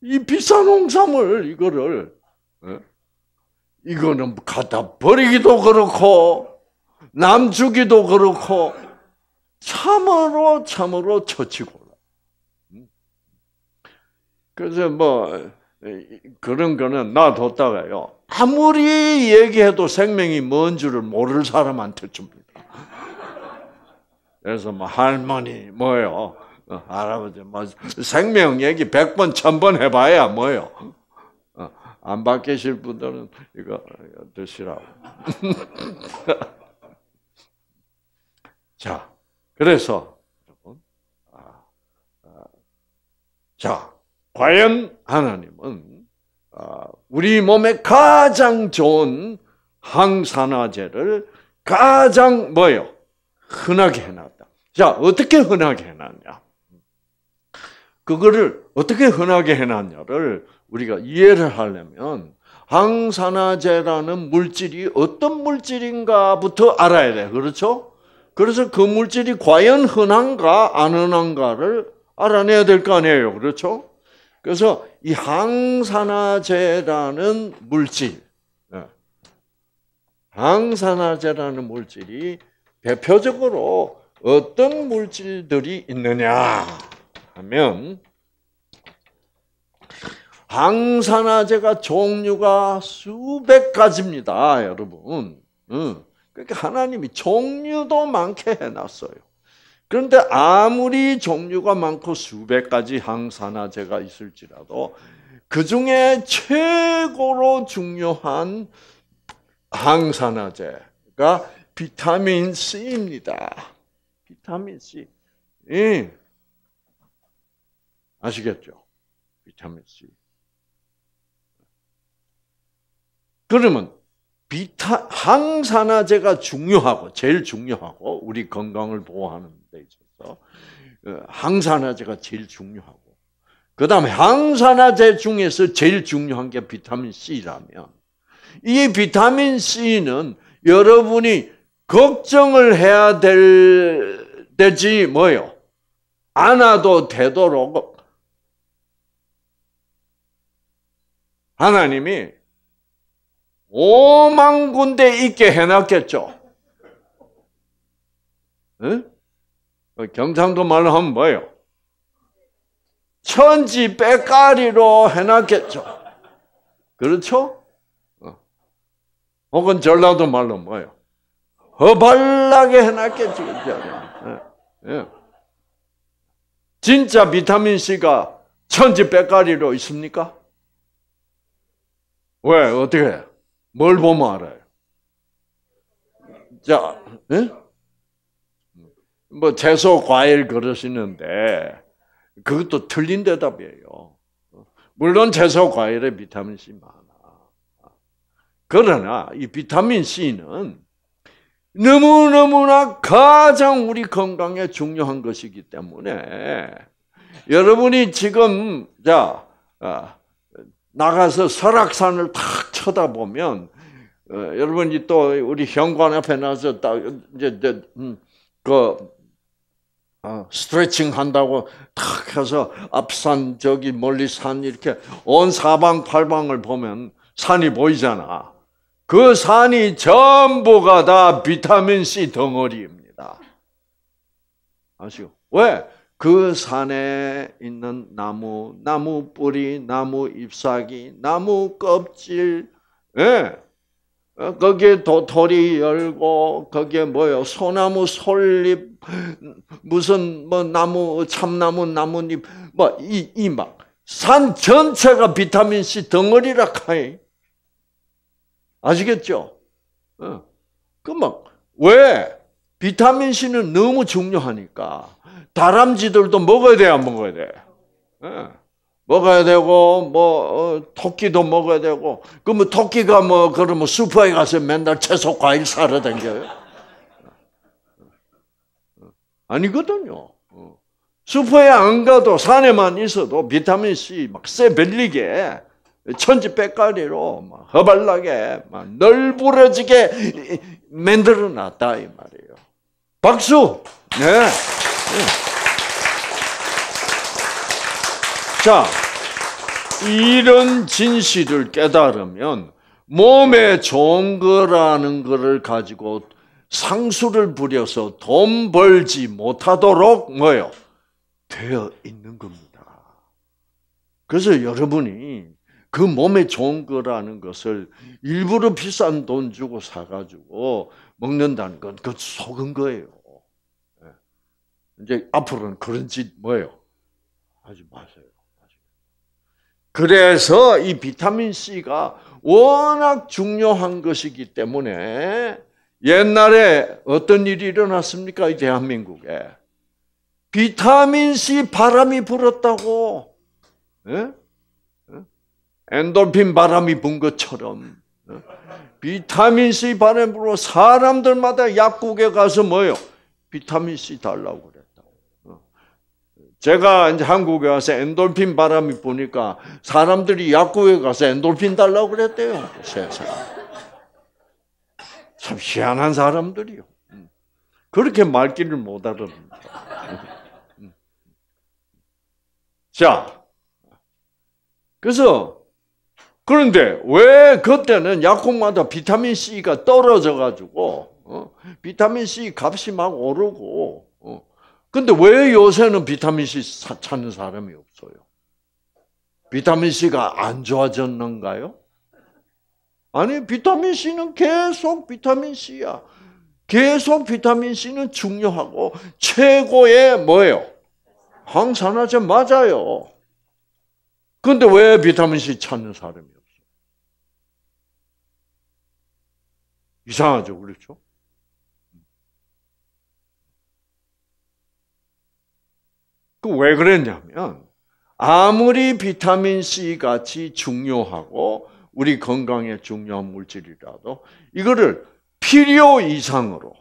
이 비싼 홍삼을 이거를 예? 이거는 갖다 버리기도 그렇고 남 주기도 그렇고 참으로 참으로 처치고. 음? 그래서 뭐 그런 거는 놔뒀다가요. 아무리 얘기해도 생명이 뭔 줄을 모를 사람한테 줍니다. 그래서 뭐 할머니 뭐요. 어, 할아버지, 뭐, 생명 얘기 100번, 1000번 해봐야 뭐요. 어, 안 바뀌실 분들은 이거 드시라고. 자, 그래서, 여러분, 아, 아, 자, 과연 하나님은 아, 우리 몸에 가장 좋은 항산화제를 가장 뭐요? 흔하게 해놨다. 자, 어떻게 흔하게 해놨냐? 그거를 어떻게 흔하게 해놨냐를 우리가 이해를 하려면 항산화제라는 물질이 어떤 물질인가부터 알아야 돼. 그렇죠? 그래서 그 물질이 과연 흔한가 안 흔한가를 알아내야 될 거 아니에요. 그렇죠? 그래서 이 항산화제라는 물질, 예, 항산화제라는 물질이 대표적으로 어떤 물질들이 있느냐. 하면 항산화제가 종류가 수백 가지입니다, 여러분. 그러니까 하나님이 종류도 많게 해놨어요. 그런데 아무리 종류가 많고 수백 가지 항산화제가 있을지라도 그 중에 최고로 중요한 항산화제가 비타민 C입니다. 비타민 C. 예. 아시겠죠? 비타민 C. 그러면 비타 항산화제가 중요하고 제일 중요하고 우리 건강을 보호하는 데 있어서 어, 항산화제가 제일 중요하고 그다음에 항산화제 중에서 제일 중요한 게 비타민 C라면 이 비타민 C는 여러분이 걱정을 해야 될 되지 뭐요? 안아도 되도록 하나님이 오만 군데 있게 해놨겠죠. 응? 어, 경상도 말로 하면 뭐예요? 천지 빼까리로 해놨겠죠. 그렇죠? 어. 혹은 전라도 말로 뭐예요? 허발나게 해놨겠죠. 예, 예. 진짜 비타민C가 천지 빼까리로 있습니까? 왜? 어떻게? 뭘 보면 알아요? 자, 예? 뭐 채소, 과일 그러시는데 그것도 틀린 대답이에요. 물론 채소, 과일에 비타민 C 많아. 그러나 이 비타민 C는 너무너무나 가장 우리 건강에 중요한 것이기 때문에 여러분이 지금 자 아, 나가서 설악산을 탁 쳐다보면 어, 여러분이 또 우리 현관 앞에 나서 딱 이제, 이제 음, 그 어, 스트레칭 한다고 탁 해서 앞산 저기 멀리 산 이렇게 온 사방팔방을 보면 산이 보이잖아. 그 산이 전부가 다 비타민 C 덩어리입니다. 아시고 왜? 그 산에 있는 나무, 나무 뿌리, 나무 잎사귀, 나무 껍질, 예. 어, 거기에 도토리 열고 거기에 뭐요 소나무 솔잎 무슨 뭐 나무 참나무 나뭇잎 뭐이이막 산 전체가 비타민 C 덩어리라 카이 아시겠죠? 어. 그막 왜 비타민 C는 너무 중요하니까 다람쥐들도 먹어야 돼, 안 먹어야 돼? 예. 먹어야 되고, 뭐, 어, 토끼도 먹어야 되고. 그러면 뭐 토끼가 뭐, 그러면 슈퍼에 가서 맨날 채소 과일 사러 다녀요 아니거든요. 어. 슈퍼에 안 가도 산에만 있어도 비타민 C 막 쎄벨리게 천지빼가리로막 허발나게 막 널브러지게 만들어 놨다 이 말이에요. 박수. 네. 예. 자, 이런 진실을 깨달으면 몸에 좋은 거라는 것을 가지고 상수를 부려서 돈 벌지 못하도록 뭐요? 되어 있는 겁니다. 그래서 여러분이 그 몸에 좋은 거라는 것을 일부러 비싼 돈 주고 사가지고 먹는다는 건 그 속은 거예요. 이제 앞으로는 그런 짓 뭐예요? 하지 마세요. 그래서 이 비타민 C가 워낙 중요한 것이기 때문에 옛날에 어떤 일이 일어났습니까? 이 대한민국에. 비타민 C 바람이 불었다고. 예? 예? 엔돌핀 바람이 분 것처럼. 예? 비타민 C 바람으로 사람들마다 약국에 가서 뭐요? 비타민 C 달라고 그래. 제가 이제 한국에 와서 엔돌핀 바람이 부니까 사람들이 약국에 가서 엔돌핀 달라고 그랬대요. 세상. 참 희한한 사람들이요. 음. 그렇게 말귀를 못 알아듣는다. 음. 음. 자, 그래서 그런데 왜 그때는 약국마다 비타민 C가 떨어져 가지고 어? 비타민 C 값이 막 오르고 근데 왜 요새는 비타민C 찾는 사람이 없어요? 비타민C가 안 좋아졌는가요? 아니, 비타민C는 계속 비타민C야. 계속 비타민C는 중요하고, 최고의 뭐예요? 항산화제 맞아요. 근데 왜 비타민C 찾는 사람이 없어요? 이상하죠, 그렇죠? 그왜 그랬냐면 아무리 비타민 C 같이 중요하고 우리 건강에 중요한 물질이라도 이거를 필요 이상으로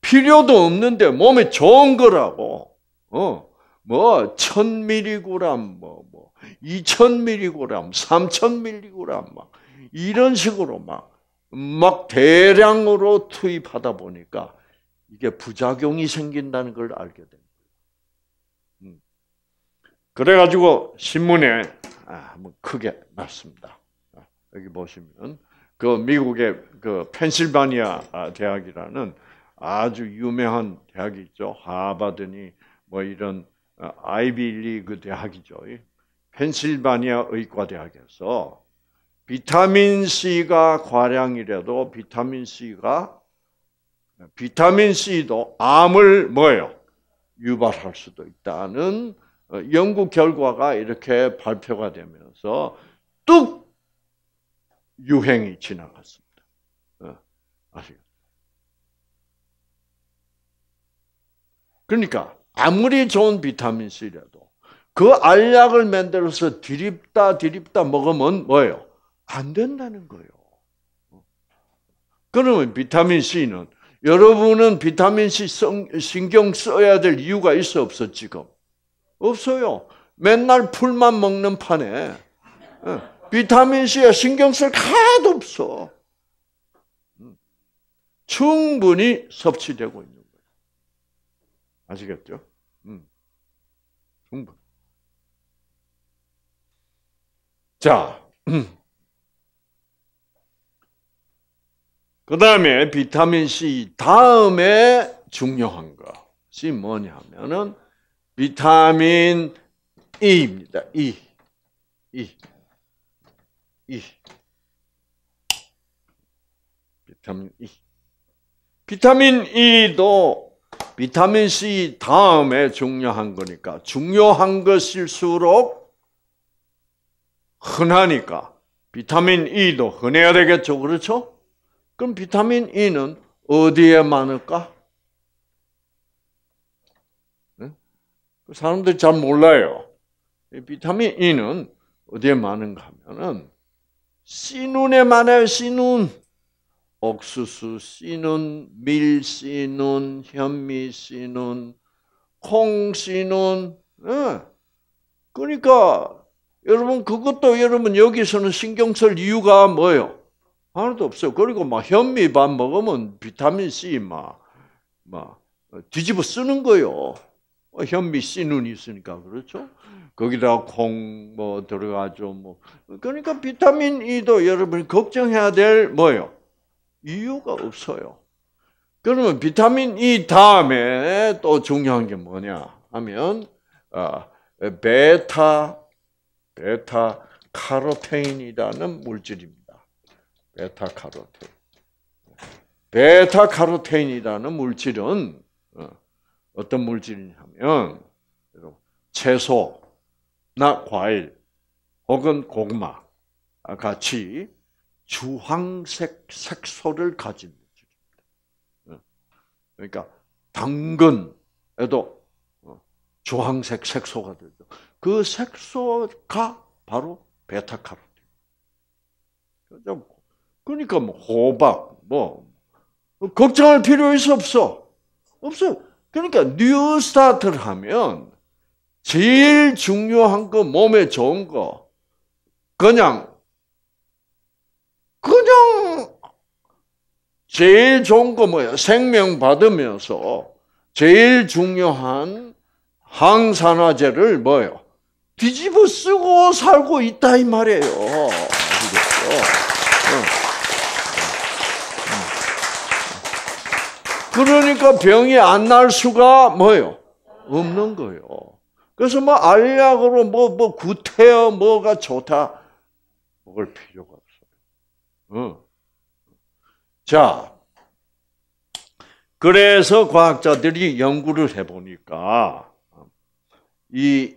필요도 없는데 몸에 좋은 거라고 어뭐 1000mg 뭐뭐 2000mg 3000mg 막 이런 식으로 막 막 대량으로 투입하다 보니까 이게 부작용이 생긴다는 걸 알게 돼. 그래가지고 신문에 아, 한번 크게 났습니다. 여기 보시면 그 미국의 그 펜실바니아 대학이라는 아주 유명한 대학이 있죠. 하버드니 뭐 이런 어, 아이비리그 대학이죠. 펜실바니아 의과대학에서 비타민 C가 과량이라도 비타민 C가 비타민 C도 암을 뭐예요? 유발할 수도 있다는 어, 연구 결과가 이렇게 발표가 되면서 뚝 유행이 지나갔습니다. 어, 아시죠 그러니까 아무리 좋은 비타민 C라도 그 알약을 만들어서 드립다 드립다 먹으면 뭐예요? 안 된다는 거예요. 그러면 비타민 C는 여러분은 비타민 C 신경 써야 될 이유가 있어 없어 지금? 없어요. 맨날 풀만 먹는 판에 예. 비타민 C에 신경 쓸 하나도 없어. 음. 충분히 섭취되고 있는 거예요. 아시겠죠? 음. 충분. 자, 음. 그 다음에 비타민 C 다음에 중요한 것이 뭐냐면은 비타민 E입니다. E. E. E. 비타민 E. 비타민 E도 비타민 C 다음에 중요한 거니까 중요한 것일수록 흔하니까 비타민 E도 흔해야 되겠죠. 그렇죠? 그럼 비타민 E는 어디에 많을까? 사람들이 잘 몰라요. 비타민 E는 어디에 많은가 하면은 씨눈에 많아요. 씨눈. 옥수수 씨눈, 밀 씨눈, 현미 씨눈, 콩 씨눈. 네. 그러니까 여러분 그것도 여러분 여기서는 신경 쓸 이유가 뭐예요? 하나도 없어요. 그리고 막 현미밥 먹으면 비타민 C 막, 막 뒤집어 쓰는 거요. 어, 현미 씨눈이 있으니까 그렇죠. 거기다 콩뭐 들어가죠. 뭐 그러니까 비타민 E도 여러분이 걱정해야 될 뭐요? 이유가 없어요. 그러면 비타민 E 다음에 또 중요한 게 뭐냐 하면 아, 베타 베타 카로테인이라는 물질입니다. 베타 카로테인. 베타 카로테인이라는 물질은 어, 어떤 물질이냐면 채소나 과일 혹은 고구마 같이 주황색 색소를 가진 물질입니다. 예. 그러니까 당근에도 어, 주황색 색소가 들죠. 그 색소가 바로 베타카로틴. 그렇죠? 그러니까 뭐 호박 뭐, 뭐 걱정할 필요 있어 없어 없어요. 그러니까 뉴 스타트를 하면 제일 중요한 거, 몸에 좋은 거, 그냥, 그냥, 제일 좋은 거 뭐야? 생명 받으면서 제일 중요한 항산화제를 뭐요? 뒤집어 쓰고 살고 있다, 이 말이에요. 그러니까 병이 안 날 수가 뭐요? 없는 거예요. 그래서 뭐 알약으로 뭐, 뭐 구태여 뭐가 좋다. 먹을 필요가 없어요. 자. 그래서 과학자들이 연구를 해보니까 이,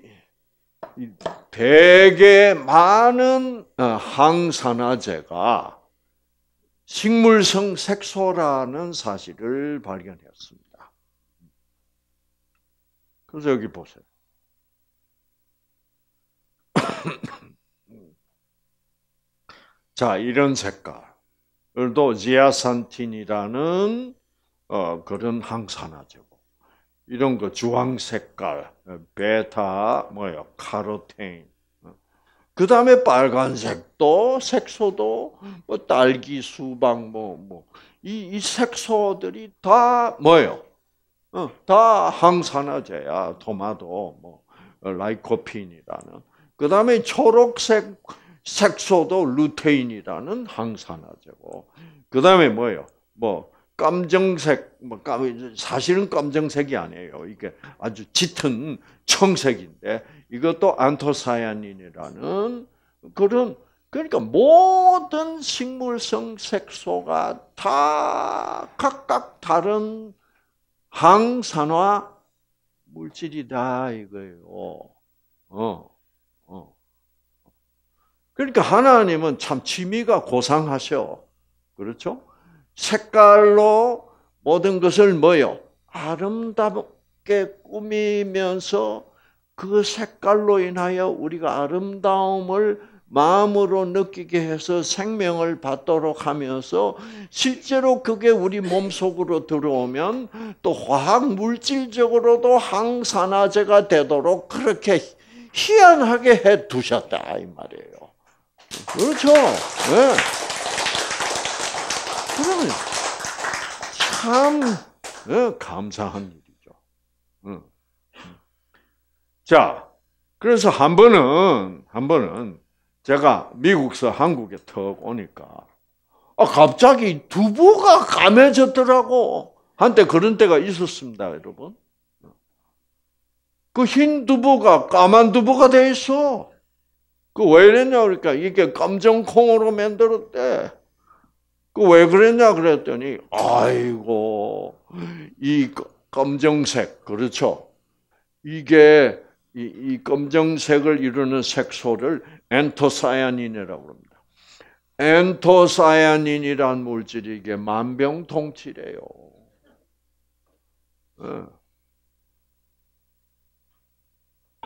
이 되게 많은 어, 항산화제가 식물성 색소라는 사실을 발견했습니다. 그래서 여기 보세요. 자, 이런 색깔도 지아산틴이라는 어, 그런 항산화제고 이런 거 주황 색깔, 베타 뭐요, 카로텐 그 다음에 빨간색도 색소도 뭐 딸기, 수박 뭐 뭐 이 이 색소들이 다 뭐예요? 어, 다 항산화제야. 토마토 뭐 라이코핀이라는. 그 다음에 초록색 색소도 루테인이라는 항산화제고. 그 다음에 뭐예요? 뭐 깜정색, 뭐 사실은 검정색이 아니에요. 이게 아주 짙은 청색인데 이것도 안토사야닌이라는 그런 그러니까 모든 식물성 색소가 다 각각 다른 항산화 물질이다 이거예요. 어. 어. 그러니까 하나님은 참 취미가 고상하셔. 그렇죠? 색깔로 모든 것을 뭐요? 아름답게 꾸미면서 그 색깔로 인하여 우리가 아름다움을 마음으로 느끼게 해서 생명을 받도록 하면서 실제로 그게 우리 몸 속으로 들어오면 또 화학 물질적으로도 항산화제가 되도록 그렇게 희한하게 해 두셨다 이 말이에요. 그렇죠. 네. 그러면 참 어, 감사한 일이죠. 어. 자, 그래서 한 번은 한 번은 제가 미국서 한국에 턱 오니까 아, 갑자기 두부가 감해졌더라고. 한때 그런 때가 있었습니다, 여러분. 그 흰 두부가 까만 두부가 돼 있어. 그 왜 이랬냐 그러니까 이게 검정 콩으로 만들었대. 그왜 그랬냐 그랬더니 아이고 이 검정색 그렇죠. 이게 이, 이 검정색을 이루는 색소를 엔토사야닌이라고 이 합니다. 엔토사야닌이란 이 물질이 이게 만병통치래요. 어.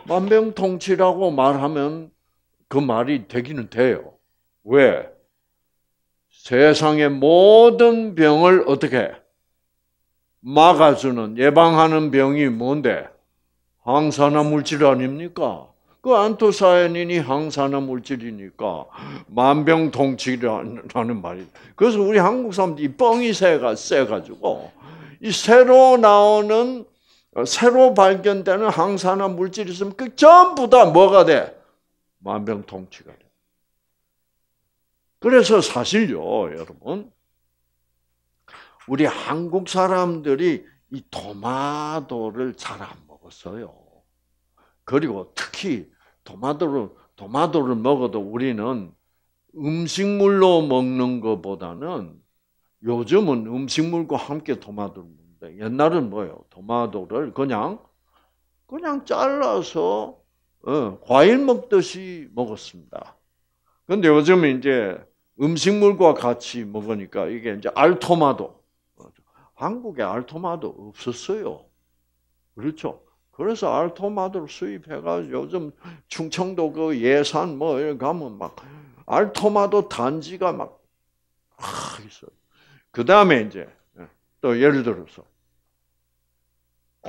만병통치라고 말하면 그 말이 되기는 돼요. 왜? 세상의 모든 병을 어떻게 막아주는 예방하는 병이 뭔데? 항산화 물질 아닙니까? 그 안토사야닌이 항산화 물질이니까 만병통치라는 말이. 그래서 우리 한국 사람들이 뻥이 세가 세가지고 이 새로 나오는 새로 발견되는 항산화 물질이 있으면 그 전부 다 뭐가 돼? 만병통치가 돼. 그래서 사실요, 여러분. 우리 한국 사람들이 이 토마토를 잘 안 먹었어요. 그리고 특히 토마토를, 토마토를 먹어도 우리는 음식물로 먹는 것보다는 요즘은 음식물과 함께 토마토를 먹는데 옛날은 뭐예요? 토마토를 그냥 그냥 잘라서 어, 과일 먹듯이 먹었습니다. 근데 요즘 이제 음식물과 같이 먹으니까 이게 이제 알토마도. 한국에 알토마도 없었어요. 그렇죠? 그래서 알토마도를 수입해가 요즘 충청도 그 예산 뭐 가면 막 알토마도 단지가 막 아, 있어요. 그 다음에 이제 예, 또 예를 들어서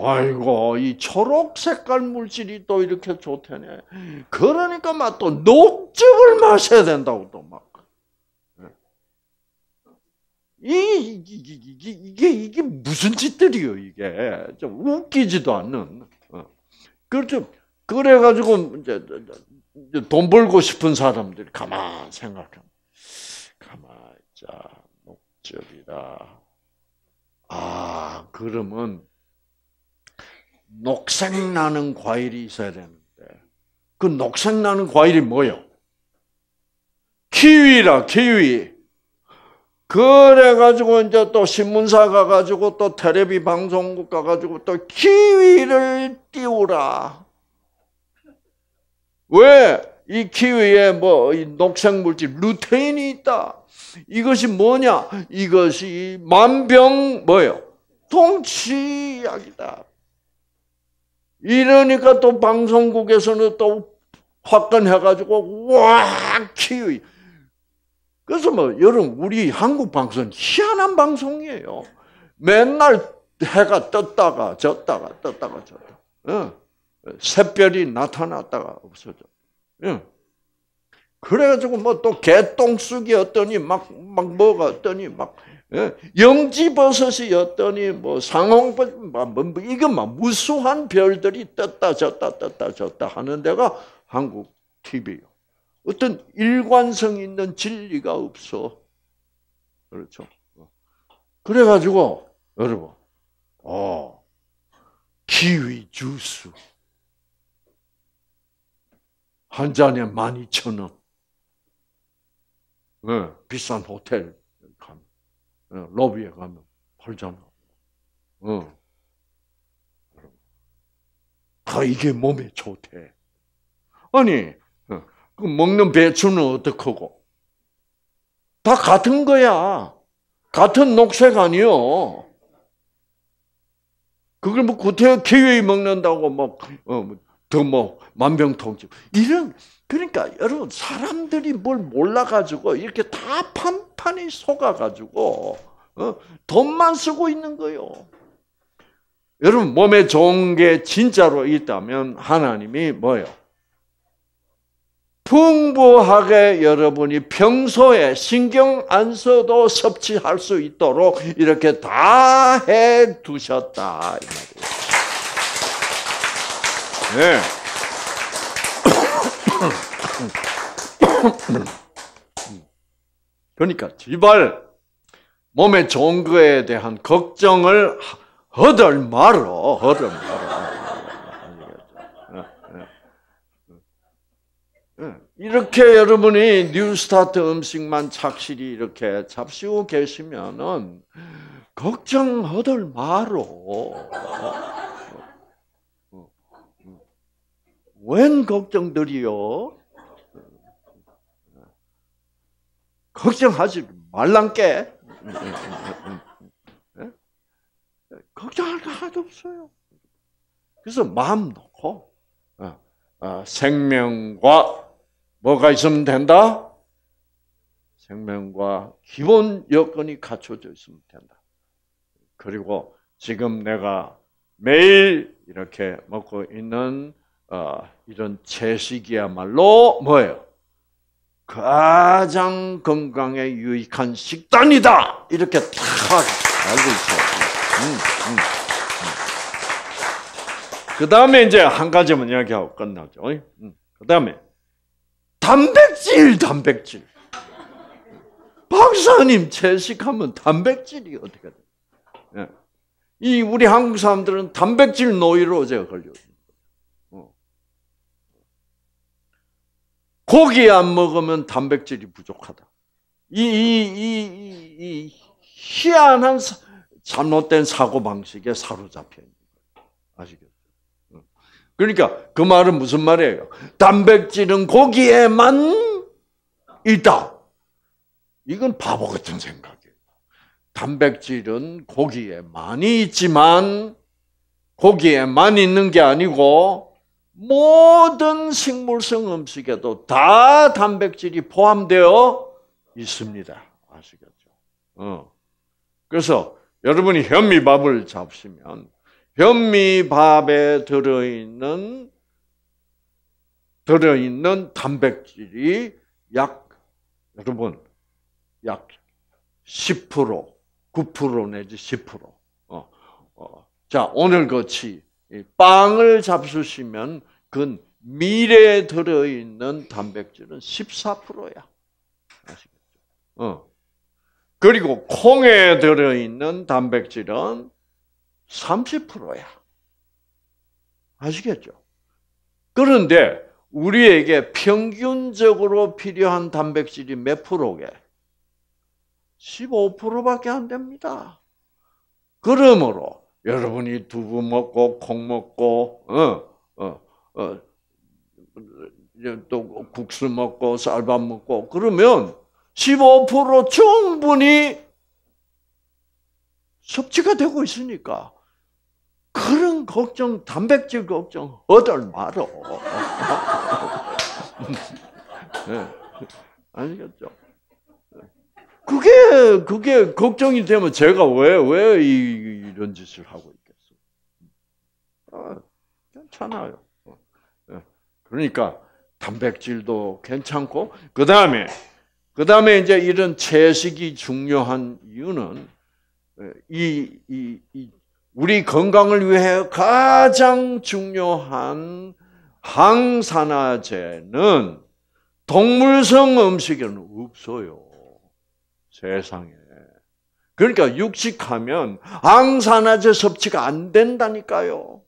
아이고 이 초록 색깔 물질이 또 이렇게 좋다네. 그러니까 막 또 녹즙을 마셔야 된다고 또 막. 예. 이, 이게, 이게, 이게, 이게 무슨 짓들이요, 이게. 좀 웃기지도 않는. 어. 그렇죠. 그래가지고, 이제, 돈 벌고 싶은 사람들이 가만 생각하 가만, 자, 목적이다. 아, 그러면 녹색 나는 과일이 있어야 되는데 그 녹색 나는 과일이 뭐요? 키위라 키위. 그래가지고 이제 또 신문사 가가지고 또 텔레비 방송국 가가지고 또 키위를 띄우라. 왜? 이 키위에 뭐 녹색 물질 루테인이 있다. 이것이 뭐냐? 이것이 만병 뭐요? 동치약이다. 이러니까 또 방송국에서는 또 확건해가지고 와 키위. 그래서 뭐 여러분 우리 한국 방송은 희한한 방송이에요. 맨날 해가 떴다가 졌다가 떴다가 졌다. 응. 어. 샛별이 나타났다가 없어져. 응. 예. 그래가지고 뭐 또 개똥쑥이 었더니 막 막 뭐가 었더니 막 예? 영지버섯이 어떠니 뭐 상홍버섯 뭐, 뭐, 뭐 이거 막 뭐 무수한 별들이 떴다 졌다 떴다 졌다 하는 데가 한국 TV요. 어떤 일관성 있는 진리가 없어. 그렇죠. 그래가지고 여러분, 어 키위 주스 한 잔에 만 이천 원. 네, 비싼 호텔 로비에 어, 가면 팔잖아. 어. 다 아, 이게 몸에 좋대. 아니, 어, 그 먹는 배추는 어떡하고? 다 같은 거야. 같은 녹색 아니요. 그걸 뭐 구태여 키위 먹는다고 막, 어, 더 뭐, 만병통치. 이런, 그러니까 여러분, 사람들이 뭘 몰라가지고 이렇게 다 판, 판이 속아가지고 어? 돈만 쓰고 있는 거요. 여러분 몸에 좋은 게 진짜로 있다면 하나님이 뭐요? 풍부하게 여러분이 평소에 신경 안 써도 섭취할 수 있도록 이렇게 다 해 두셨다. 네. 그러니까 제발 몸에 좋은 거에 대한 걱정을 허들 말어, 허들 말어. 예, 예. 이렇게 여러분이 뉴스타트 음식만 착실히 이렇게 잡수고 계시면은 걱정허들 말어. 어, 어, 어. 웬 걱정들이요? 걱정하지 말란께. 예? 걱정할 거 하나도 없어요. 그래서 마음 놓고 어, 어, 생명과 뭐가 있으면 된다? 생명과 기본 여건이 갖춰져 있으면 된다. 그리고 지금 내가 매일 이렇게 먹고 있는 어, 이런 채식이야말로 뭐예요? 가장 건강에 유익한 식단이다. 이렇게 다 알고 있어요. 음, 음. 음. 그 다음에 이제 한 가지만 이야기하고 끝나죠. 음, 음. 그 다음에 단백질, 단백질. 박사님 채식하면 단백질이 어떻게 돼? 예. 이 우리 한국 사람들은 단백질 노이로 제가 걸려요. 고기 안 먹으면 단백질이 부족하다. 이, 이, 이, 이 희한한 사, 잘못된 사고방식에 사로잡혀 있는 거예요. 아시겠죠? 그러니까 그 말은 무슨 말이에요? 단백질은 고기에만 있다. 이건 바보 같은 생각이에요. 단백질은 고기에많이 있지만 고기에만 있는 게 아니고 모든 식물성 음식에도 다 단백질이 포함되어 있습니다. 아시겠죠? 어. 그래서 여러분이 현미밥을 잡수면 현미밥에 들어있는 들어있는 단백질이 약 여러분 약 10%, 9% 내지 10%. 어, 어. 자 오늘 같이 빵을 잡수시면 그건 미래에 들어있는 단백질은 14%야. 아시겠죠? 어. 그리고 콩에 들어있는 단백질은 30%야. 아시겠죠? 그런데 우리에게 평균적으로 필요한 단백질이 몇 프로게? 15%밖에 안 됩니다. 그러므로 여러분이 두부 먹고 콩 먹고 어, 어, 어, 또 국수 먹고 쌀밥 먹고 그러면 15% 충분히 섭취가 되고 있으니까 그런 걱정, 단백질 걱정 얻을 말어. 네. 아니겠죠? 그게 그게 걱정이 되면 제가 왜 왜 이런 짓을 하고 있겠어? 아, 괜찮아요. 그러니까 단백질도 괜찮고 그 다음에 그 다음에 이제 이런 채식이 중요한 이유는 이, 이, 이 우리 건강을 위해 가장 중요한 항산화제는 동물성 음식에는 없어요. 세상에. 그러니까 육식하면 항산화제 섭취가 안 된다니까요.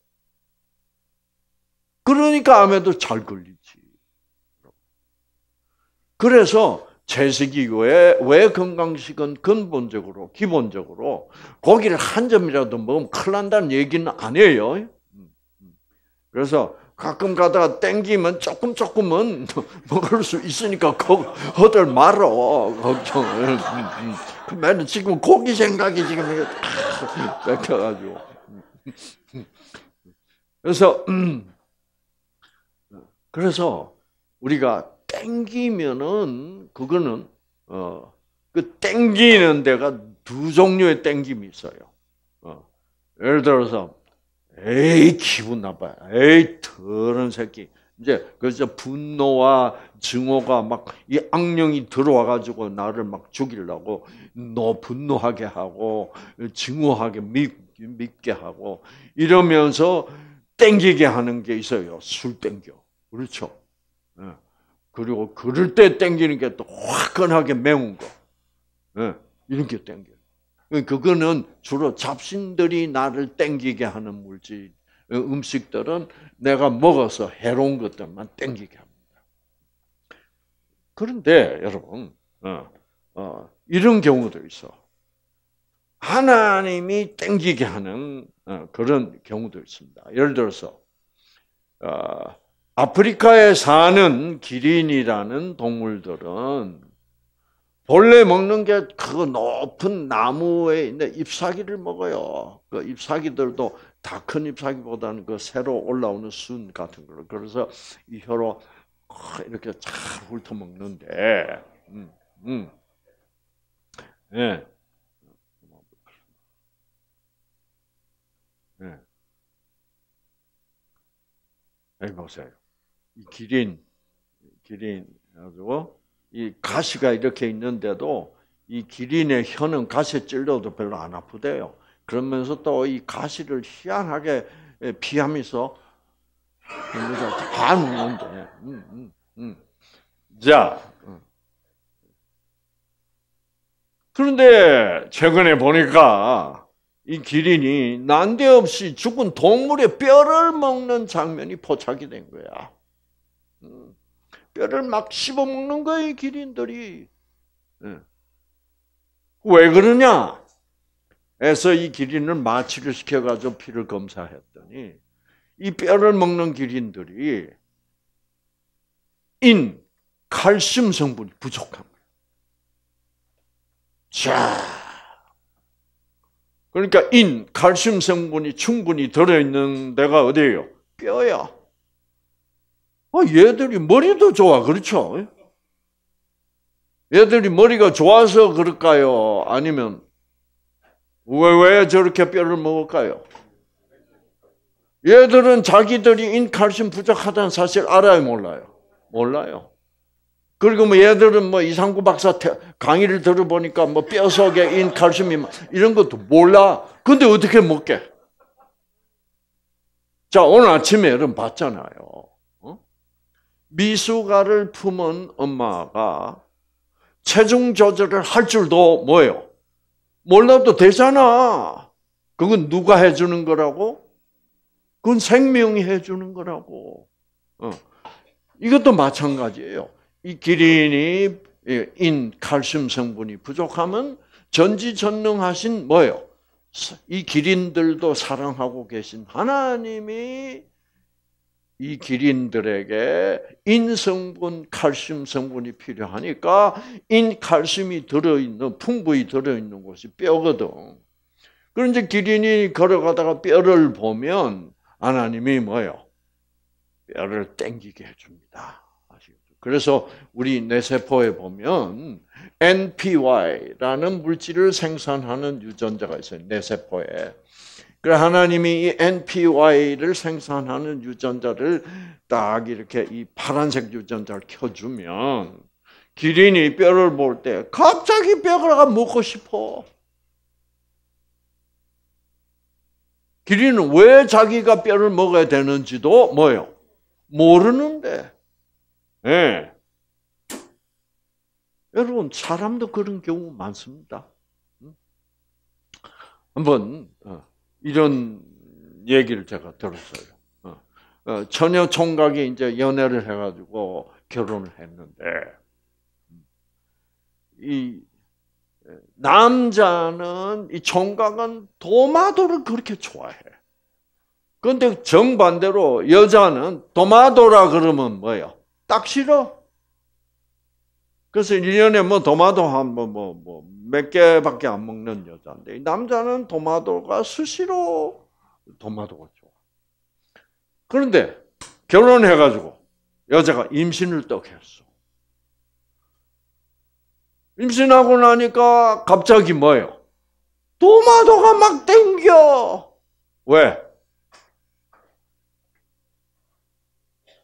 그러니까 암에도 잘 걸리지. 그래서 채식이 왜, 왜 건강식은 근본적으로, 기본적으로 고기를 한 점이라도 먹으면 큰일 난다는 얘기는 아니에요. 그래서 가끔 가다가 땡기면 조금 조금은 먹을 수 있으니까 거들 말어 걱정을. 그 맨 지금 고기 생각이 지금 뺏겨가지고. 그래서 음, 그래서 우리가 땡기면은 그거는 어, 그 땡기는 데가 두 종류의 땡김이 있어요. 어, 예를 들어서 에이 기분 나빠, 에이 더러운 새끼. 이제 그래서 분노와 증오가 막 이 악령이 들어와 가지고 나를 막 죽이려고 너 분노하게 하고 증오하게 믿, 믿게 하고 이러면서 땡기게 하는 게 있어요. 술 땡겨. 그렇죠. 예. 그리고 그럴 때 땡기는 게 또 화끈하게 매운 거. 예. 이런 게땡겨 그러니까 그거는 주로 잡신들이 나를 땡기게 하는 물질, 어, 음식들은 내가 먹어서 해로운 것들만 땡기게 합니다. 그런데 여러분, 어, 어, 이런 경우도 있어. 하나님이 땡기게 하는 어, 그런 경우도 있습니다. 예를 들어서 어, 아프리카에 사는 기린이라는 동물들은 본래 먹는 게 그 높은 나무에 있는 잎사귀를 먹어요. 그 잎사귀들도 다 큰 잎사귀보다는 그 새로 올라오는 순 같은 걸로. 그래서 이 혀로 이렇게 잘 훑어먹는데, 음, 음. 예. 예. 여기 보세요. 기린, 기린 가지고 이 가시가 이렇게 있는데도 이 기린의 혀는 가시에 찔러도 별로 안 아프대요. 그러면서 또 이 가시를 희한하게 예, 피하면서 다 우는데. 음, 음, 음. 자. 음. 그런데 최근에 보니까 이 기린이 난데없이 죽은 동물의 뼈를 먹는 장면이 포착이 된 거야. 뼈를 막 씹어먹는 거예요, 기린들이. 예. 왜 그러냐? 에서 이 기린을 마취를 시켜가지고 피를 검사했더니 이 뼈를 먹는 기린들이 인, 칼슘 성분이 부족한 거예요. 그러니까 인, 칼슘 성분이 충분히 들어있는 데가 어디예요? 뼈야. 아, 얘들이 머리도 좋아. 그렇죠? 얘들이 머리가 좋아서 그럴까요? 아니면 왜, 왜 저렇게 뼈를 먹을까요? 얘들은 자기들이 인칼슘 부족하다는 사실 알아요, 몰라요? 몰라요. 그리고 뭐 얘들은 뭐 이상구 박사 강의를 들어보니까 뭐 뼈 속에 인칼슘이 이런 것도 몰라. 근데 어떻게 먹게? 자, 오늘 아침에 여러분 봤잖아요. 미숙아를 품은 엄마가 체중 조절을 할 줄도 뭐예요? 몰라도 되잖아. 그건 누가 해주는 거라고? 그건 생명이 해주는 거라고. 어. 이것도 마찬가지예요. 이 기린이 예, 인 칼슘 성분이 부족하면 전지전능하신 뭐예요? 이 기린들도 사랑하고 계신 하나님이 이 기린들에게 인성분 칼슘 성분이 필요하니까 인 칼슘이 들어있는 풍부히 들어있는 곳이 뼈거든. 그런데 기린이 걸어가다가 뼈를 보면 하나님이 뭐요? 뼈를 땡기게 해줍니다. 그래서 우리 뇌세포에 보면 NPY라는 물질을 생산하는 유전자가 있어요. 뇌세포에. 그래 그러니까 하나님이 이 NPY를 생산하는 유전자를 딱 이렇게 이 파란색 유전자를 켜주면 기린이 뼈를 볼 때 갑자기 뼈가 그러니까 먹고 싶어. 기린은 왜 자기가 뼈를 먹어야 되는지도 뭐요 모르는데. 네. 여러분 사람도 그런 경우 많습니다. 한번 어, 이런 얘기를 제가 들었어요. 어, 어, 총각이 이제 연애를 해가지고 결혼을 했는데 음. 이 남자는 이 총각은 도마도를 그렇게 좋아해. 근데 정반대로 여자는 도마도라 그러면 뭐예요? 딱 싫어. 그래서 1년에 뭐 도마도 한뭐뭐뭐 뭐, 뭐몇 개밖에 안 먹는 여자인데 남자는 도마도가 수시로 도마도가 좋아. 그런데 결혼해가지고 여자가 임신을 또 했어. 임신하고 나니까 갑자기 뭐예요? 도마도가 막 땡겨. 왜?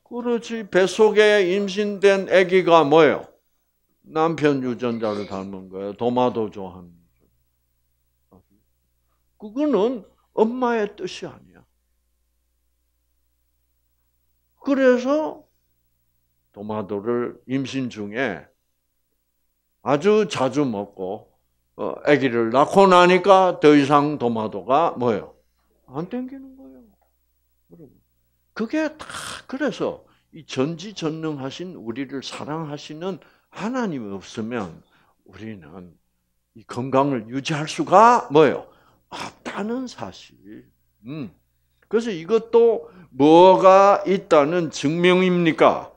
그렇지 뱃속에 임신된 아기가 뭐예요? 남편 유전자를 닮은 거예요. 도마도 좋아하는 그거는 엄마의 뜻이 아니야. 그래서 도마도를 임신 중에 아주 자주 먹고 어, 아기를 낳고 나니까 더 이상 도마도가 뭐예요? 안 땡기는 거예요. 여러분. 그게 다 그래서 이 전지전능하신 우리를 사랑하시는 하나님 없으면 우리는 이 건강을 유지할 수가 뭐예요? 없다는 사실. 음. 그래서 이것도 뭐가 있다는 증명입니까?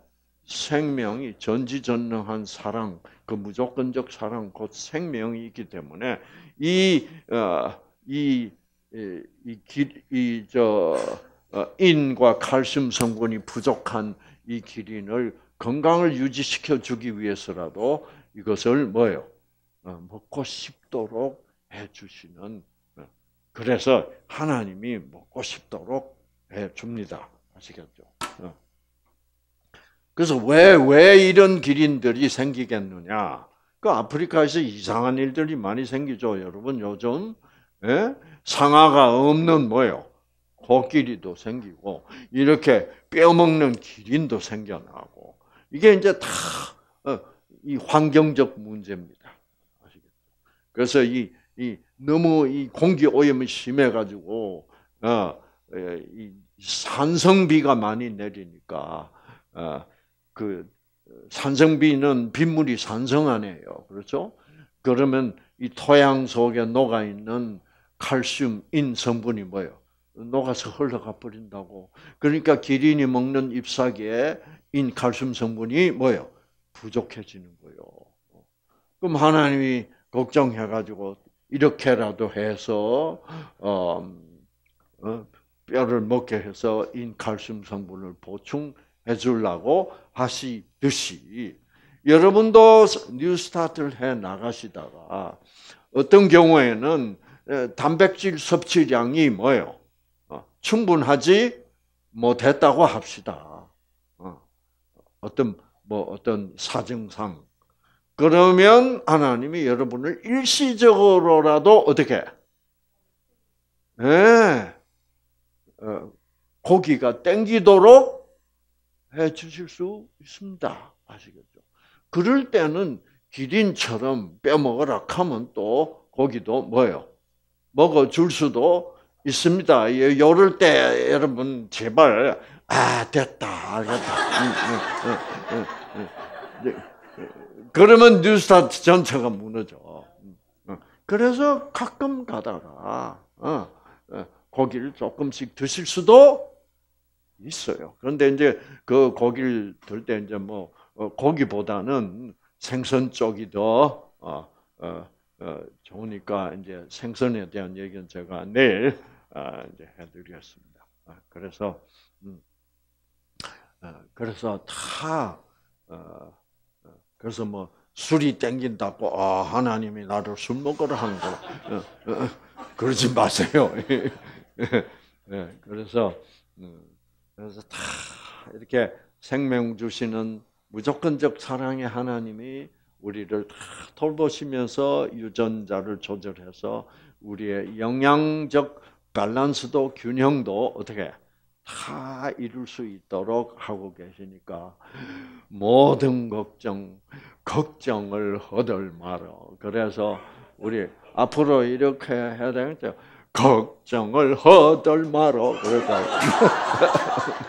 생명이 전지전능한 사랑, 그 무조건적 사랑, 곧 생명이기 때문에 이 어, 이, 이, 이, 길, 이, 저, 어, 인과 칼슘 성분이 부족한 이 기린을 건강을 유지시켜 주기 위해서라도 이것을 뭐예요? 어, 먹고 싶도록 해 주시는 어, 그래서 하나님이 먹고 싶도록 해 줍니다. 아시겠죠? 어. 그래서 왜, 왜 이런 기린들이 생기겠느냐? 그 아프리카에서 이상한 일들이 많이 생기죠. 여러분, 요즘, 예? 상아가 없는 뭐요? 코끼리도 생기고, 이렇게 뼈먹는 기린도 생겨나고, 이게 이제 다이 어, 환경적 문제입니다. 아시겠죠? 그래서 이, 이 너무 이 공기 오염이 심해가지고 어, 이 산성비가 많이 내리니까 어, 그 산성비는 빗물이 산성 안에요, 그렇죠? 그러면 이 토양 속에 녹아 있는 칼슘인 성분이 뭐예요? 녹아서 흘러가 버린다고. 그러니까 기린이 먹는 잎사귀에 인 칼슘 성분이 뭐예요? 부족해지는 거예요. 그럼 하나님이 걱정해 가지고 이렇게라도 해서 어, 어, 뼈를 먹게 해서 인 칼슘 성분을 보충해 주려고 하시듯이 여러분도 뉴스타트를 해 나가시다가 어떤 경우에는 단백질 섭취량이 뭐예요? 충분하지 못했다고 합시다. 어. 어떤 뭐 어떤 사정상 그러면 하나님이 여러분을 일시적으로라도 어떻게 예, 어, 고기가 땡기도록 해 주실 수 있습니다. 아시겠죠? 그럴 때는 기린처럼 빼먹으라 하면 또 고기도 뭐요 먹어줄 수도 있습니다. 요럴 때 여러분 제발 아 됐다. 음, 음, 음, 그러면 뉴스타트 전체가 무너져. 그래서 가끔 가다가 고기를 어, 어, 조금씩 드실 수도 있어요. 그런데 이제 그 고기를 들 때 이제 뭐 고기보다는 어, 생선 쪽이 더 좋으니까 이제 생선에 대한 얘기는 제가 내일 아, 이제 해드렸습니다. 아, 그래서 음, 아, 그래서 다 그래서 뭐 술이 땡긴다고 아, 하나님이 나를 술 먹으라 하는구 어, 어, 그러지 마세요. 예, 그래서 음, 그래서 다 이렇게 생명 주시는 무조건적 사랑의 하나님이 우리를 다 돌보시면서 유전자를 조절해서 우리의 영양적 밸런스도 균형도 어떻게 다 이룰 수 있도록 하고 계시니까 모든 걱정 걱정을 허들 말어. 그래서 우리 앞으로 이렇게 해야 되겠죠. 걱정을 허들 말어. 그러니까.